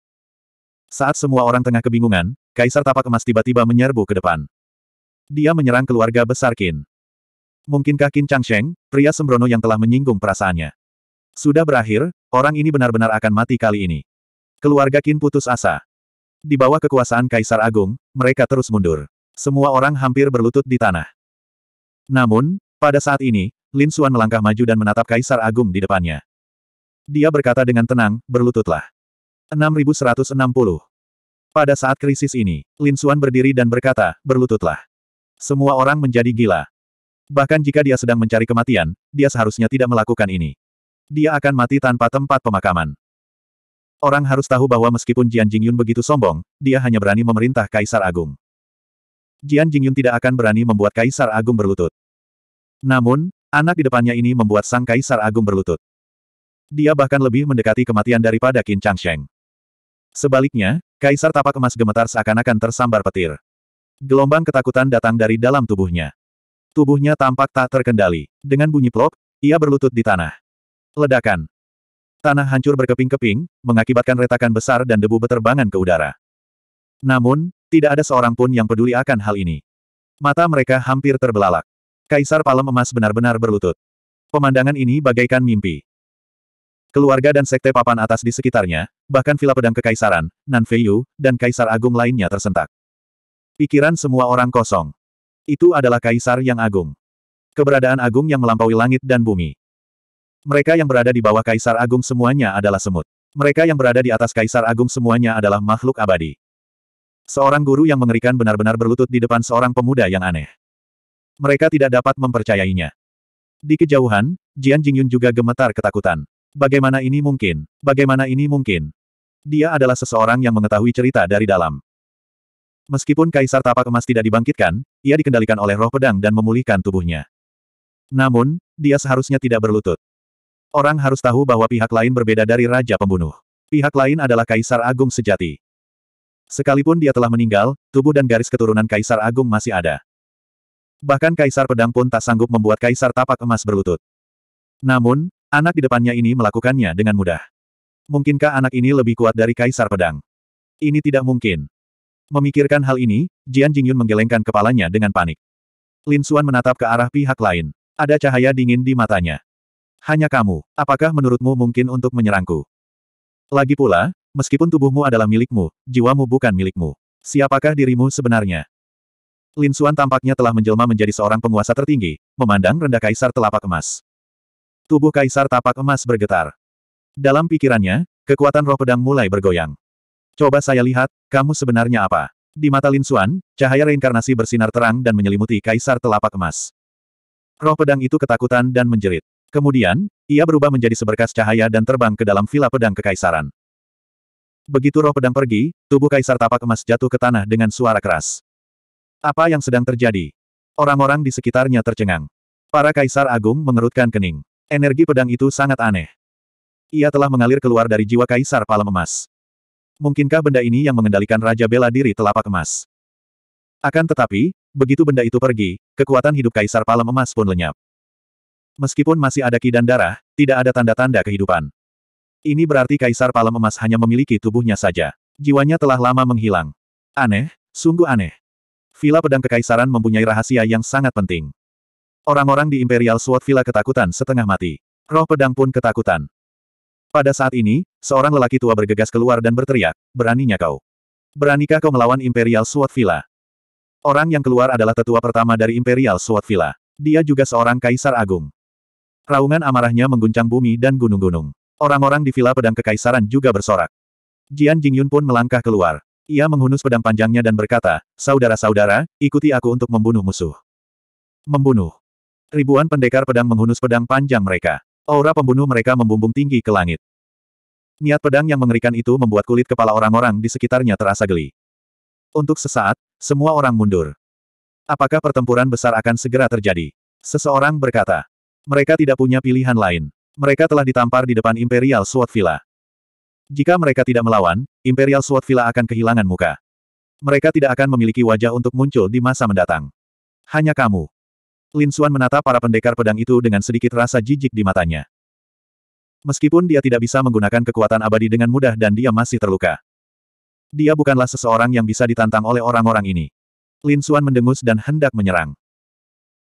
Saat semua orang tengah kebingungan, Kaisar Tapak Emas tiba-tiba menyerbu ke depan. Dia menyerang keluarga besar Qin. Mungkinkah Qin Changsheng, pria sembrono yang telah menyinggung perasaannya? Sudah berakhir, orang ini benar-benar akan mati kali ini. Keluarga Qin putus asa. Di bawah kekuasaan Kaisar Agung, mereka terus mundur. Semua orang hampir berlutut di tanah. Namun, pada saat ini, Lin Suan melangkah maju dan menatap Kaisar Agung di depannya. Dia berkata dengan tenang, berlututlah. 6160. Pada saat krisis ini, Lin Suan berdiri dan berkata, berlututlah. Semua orang menjadi gila. Bahkan jika dia sedang mencari kematian, dia seharusnya tidak melakukan ini. Dia akan mati tanpa tempat pemakaman. Orang harus tahu bahwa meskipun Jian Jingyun begitu sombong, dia hanya berani memerintah Kaisar Agung. Jian Jingyun tidak akan berani membuat Kaisar Agung berlutut. Namun, anak di depannya ini membuat sang kaisar agung berlutut. Dia bahkan lebih mendekati kematian daripada Qin Changsheng. Sebaliknya, kaisar tapak emas gemetar seakan-akan tersambar petir. Gelombang ketakutan datang dari dalam tubuhnya. Tubuhnya tampak tak terkendali. Dengan bunyi plok, ia berlutut di tanah. Ledakan. Tanah hancur berkeping-keping, mengakibatkan retakan besar dan debu beterbangan ke udara. Namun, tidak ada seorang pun yang peduli akan hal ini. Mata mereka hampir terbelalak. Kaisar Palem Emas benar-benar berlutut. Pemandangan ini bagaikan mimpi. Keluarga dan sekte papan atas di sekitarnya, bahkan Vila Pedang Kekaisaran, Nan Feiyu, dan Kaisar Agung lainnya tersentak. Pikiran semua orang kosong. Itu adalah Kaisar yang Agung. Keberadaan Agung yang melampaui langit dan bumi. Mereka yang berada di bawah Kaisar Agung semuanya adalah semut. Mereka yang berada di atas Kaisar Agung semuanya adalah makhluk abadi. Seorang guru yang mengerikan benar-benar berlutut di depan seorang pemuda yang aneh mereka tidak dapat mempercayainya. Di kejauhan, Jian Jingyun juga gemetar ketakutan. Bagaimana ini mungkin? Bagaimana ini mungkin? Dia adalah seseorang yang mengetahui cerita dari dalam. Meskipun Kaisar Tapak Emas tidak dibangkitkan, ia dikendalikan oleh roh pedang dan memulihkan tubuhnya. Namun, dia seharusnya tidak berlutut. Orang harus tahu bahwa pihak lain berbeda dari Raja Pembunuh. Pihak lain adalah Kaisar Agung sejati. Sekalipun dia telah meninggal, tubuh dan garis keturunan Kaisar Agung masih ada. Bahkan Kaisar Pedang pun tak sanggup membuat Kaisar Tapak Emas berlutut. Namun, anak di depannya ini melakukannya dengan mudah. Mungkinkah anak ini lebih kuat dari Kaisar Pedang? Ini tidak mungkin. Memikirkan hal ini, Jian Jingyun menggelengkan kepalanya dengan panik. Lin Xuan menatap ke arah pihak lain. Ada cahaya dingin di matanya. Hanya kamu, apakah menurutmu mungkin untuk menyerangku? Lagi pula, meskipun tubuhmu adalah milikmu, jiwamu bukan milikmu. Siapakah dirimu sebenarnya? Lin Xuan tampaknya telah menjelma menjadi seorang penguasa tertinggi, memandang rendah kaisar telapak emas. Tubuh kaisar tapak emas bergetar. Dalam pikirannya, kekuatan roh pedang mulai bergoyang. Coba saya lihat, kamu sebenarnya apa? Di mata Lin Xuan, cahaya reinkarnasi bersinar terang dan menyelimuti kaisar telapak emas. Roh pedang itu ketakutan dan menjerit. Kemudian, ia berubah menjadi seberkas cahaya dan terbang ke dalam vila pedang kekaisaran. Begitu roh pedang pergi, tubuh kaisar tapak emas jatuh ke tanah dengan suara keras. Apa yang sedang terjadi? Orang-orang di sekitarnya tercengang. Para kaisar agung mengerutkan kening. Energi pedang itu sangat aneh. Ia telah mengalir keluar dari jiwa kaisar palem emas. Mungkinkah benda ini yang mengendalikan Raja Bela Diri telapak emas? Akan tetapi, begitu benda itu pergi, kekuatan hidup kaisar palem emas pun lenyap. Meskipun masih ada ki darah, tidak ada tanda-tanda kehidupan. Ini berarti Kaisar Palem Emas hanya memiliki tubuhnya saja. Jiwanya telah lama menghilang. Aneh, sungguh aneh. Villa Pedang Kekaisaran mempunyai rahasia yang sangat penting. Orang-orang di Imperial Sword Villa ketakutan setengah mati. Roh pedang pun ketakutan. Pada saat ini, seorang lelaki tua bergegas keluar dan berteriak, beraninya kau. Beranikah kau melawan Imperial Sword Villa? Orang yang keluar adalah tetua pertama dari Imperial Sword Villa. Dia juga seorang kaisar agung. Raungan amarahnya mengguncang bumi dan gunung-gunung. Orang-orang di Villa Pedang Kekaisaran juga bersorak. Jian Jingyun pun melangkah keluar. Ia menghunus pedang panjangnya dan berkata, Saudara-saudara, ikuti aku untuk membunuh musuh. Membunuh. Ribuan pendekar pedang menghunus pedang panjang mereka. Aura pembunuh mereka membumbung tinggi ke langit. Niat pedang yang mengerikan itu membuat kulit kepala orang-orang di sekitarnya terasa geli. Untuk sesaat, semua orang mundur. Apakah pertempuran besar akan segera terjadi? Seseorang berkata. Mereka tidak punya pilihan lain. Mereka telah ditampar di depan Imperial Sword Villa. Jika mereka tidak melawan, Imperial Sword Villa akan kehilangan muka. Mereka tidak akan memiliki wajah untuk muncul di masa mendatang. Hanya kamu. Lin Xuan menata para pendekar pedang itu dengan sedikit rasa jijik di matanya. Meskipun dia tidak bisa menggunakan kekuatan abadi dengan mudah dan dia masih terluka. Dia bukanlah seseorang yang bisa ditantang oleh orang-orang ini. Lin Xuan mendengus dan hendak menyerang.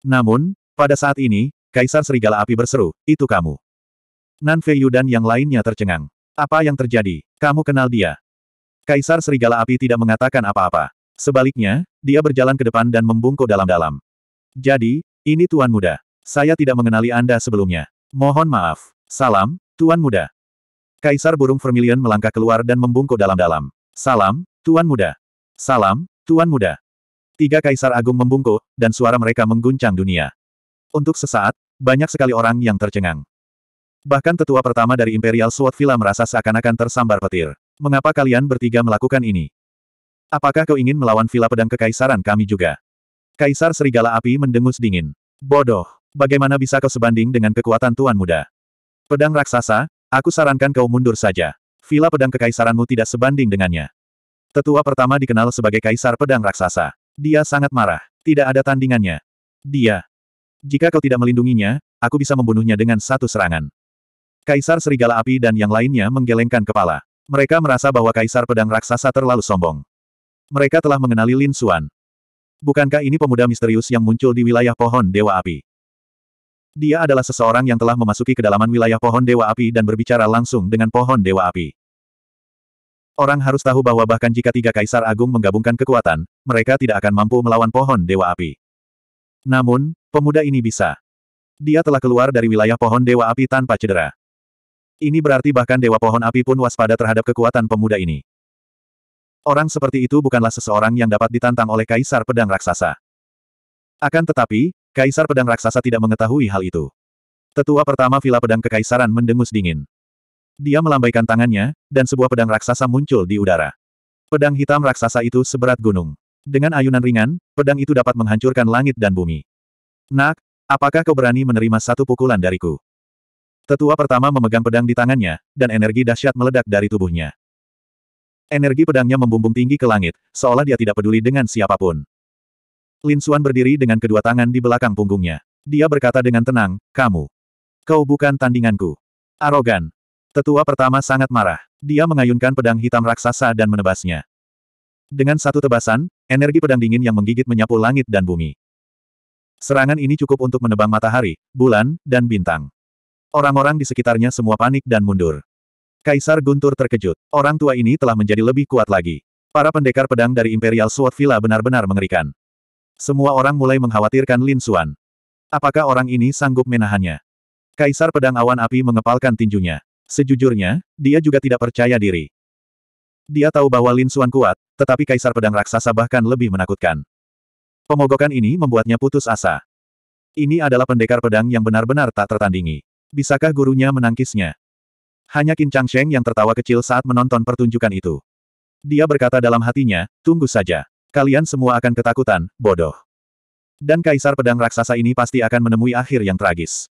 Namun, pada saat ini, Kaisar Serigala Api berseru, itu kamu. Nan Feiyu dan yang lainnya tercengang. Apa yang terjadi? Kamu kenal dia. Kaisar Serigala Api tidak mengatakan apa-apa. Sebaliknya, dia berjalan ke depan dan membungkuk dalam-dalam. Jadi, ini Tuan Muda. Saya tidak mengenali Anda sebelumnya. Mohon maaf. Salam, Tuan Muda. Kaisar Burung Vermilion melangkah keluar dan membungkuk dalam-dalam. Salam, Tuan Muda. Salam, Tuan Muda. Tiga Kaisar Agung membungkuk, dan suara mereka mengguncang dunia. Untuk sesaat, banyak sekali orang yang tercengang. Bahkan tetua pertama dari Imperial Sword Villa merasa seakan-akan tersambar petir. Mengapa kalian bertiga melakukan ini? Apakah kau ingin melawan Villa Pedang Kekaisaran kami juga? Kaisar Serigala Api mendengus dingin. Bodoh, bagaimana bisa kau sebanding dengan kekuatan Tuan Muda? Pedang Raksasa, aku sarankan kau mundur saja. Villa Pedang Kekaisaranmu tidak sebanding dengannya. Tetua pertama dikenal sebagai Kaisar Pedang Raksasa. Dia sangat marah. Tidak ada tandingannya. Dia. Jika kau tidak melindunginya, aku bisa membunuhnya dengan satu serangan. Kaisar Serigala Api dan yang lainnya menggelengkan kepala. Mereka merasa bahwa Kaisar Pedang Raksasa terlalu sombong. Mereka telah mengenali Lin Xuan. Bukankah ini pemuda misterius yang muncul di wilayah pohon Dewa Api? Dia adalah seseorang yang telah memasuki kedalaman wilayah pohon Dewa Api dan berbicara langsung dengan pohon Dewa Api. Orang harus tahu bahwa bahkan jika tiga kaisar agung menggabungkan kekuatan, mereka tidak akan mampu melawan pohon Dewa Api. Namun, pemuda ini bisa. Dia telah keluar dari wilayah pohon Dewa Api tanpa cedera. Ini berarti bahkan Dewa Pohon Api pun waspada terhadap kekuatan pemuda ini. Orang seperti itu bukanlah seseorang yang dapat ditantang oleh Kaisar Pedang Raksasa. Akan tetapi, Kaisar Pedang Raksasa tidak mengetahui hal itu. Tetua pertama Vila Pedang Kekaisaran mendengus dingin. Dia melambaikan tangannya, dan sebuah pedang raksasa muncul di udara. Pedang hitam raksasa itu seberat gunung. Dengan ayunan ringan, pedang itu dapat menghancurkan langit dan bumi. Nak, apakah kau berani menerima satu pukulan dariku? Tetua pertama memegang pedang di tangannya, dan energi dahsyat meledak dari tubuhnya. Energi pedangnya membumbung tinggi ke langit, seolah dia tidak peduli dengan siapapun. Lin Xuan berdiri dengan kedua tangan di belakang punggungnya. Dia berkata dengan tenang, kamu. Kau bukan tandinganku. Arogan. Tetua pertama sangat marah. Dia mengayunkan pedang hitam raksasa dan menebasnya. Dengan satu tebasan, energi pedang dingin yang menggigit menyapu langit dan bumi. Serangan ini cukup untuk menebang matahari, bulan, dan bintang. Orang-orang di sekitarnya semua panik dan mundur. Kaisar Guntur terkejut. Orang tua ini telah menjadi lebih kuat lagi. Para pendekar pedang dari Imperial Sword Villa benar-benar mengerikan. Semua orang mulai mengkhawatirkan Lin Xuan. Apakah orang ini sanggup menahannya? Kaisar Pedang Awan Api mengepalkan tinjunya. Sejujurnya, dia juga tidak percaya diri. Dia tahu bahwa Lin Xuan kuat, tetapi Kaisar Pedang Raksasa bahkan lebih menakutkan. Pemogokan ini membuatnya putus asa. Ini adalah pendekar pedang yang benar-benar tak tertandingi. Bisakah gurunya menangkisnya? Hanya Qin Changsheng yang tertawa kecil saat menonton pertunjukan itu. Dia berkata dalam hatinya, tunggu saja. Kalian semua akan ketakutan, bodoh. Dan kaisar pedang raksasa ini pasti akan menemui akhir yang tragis.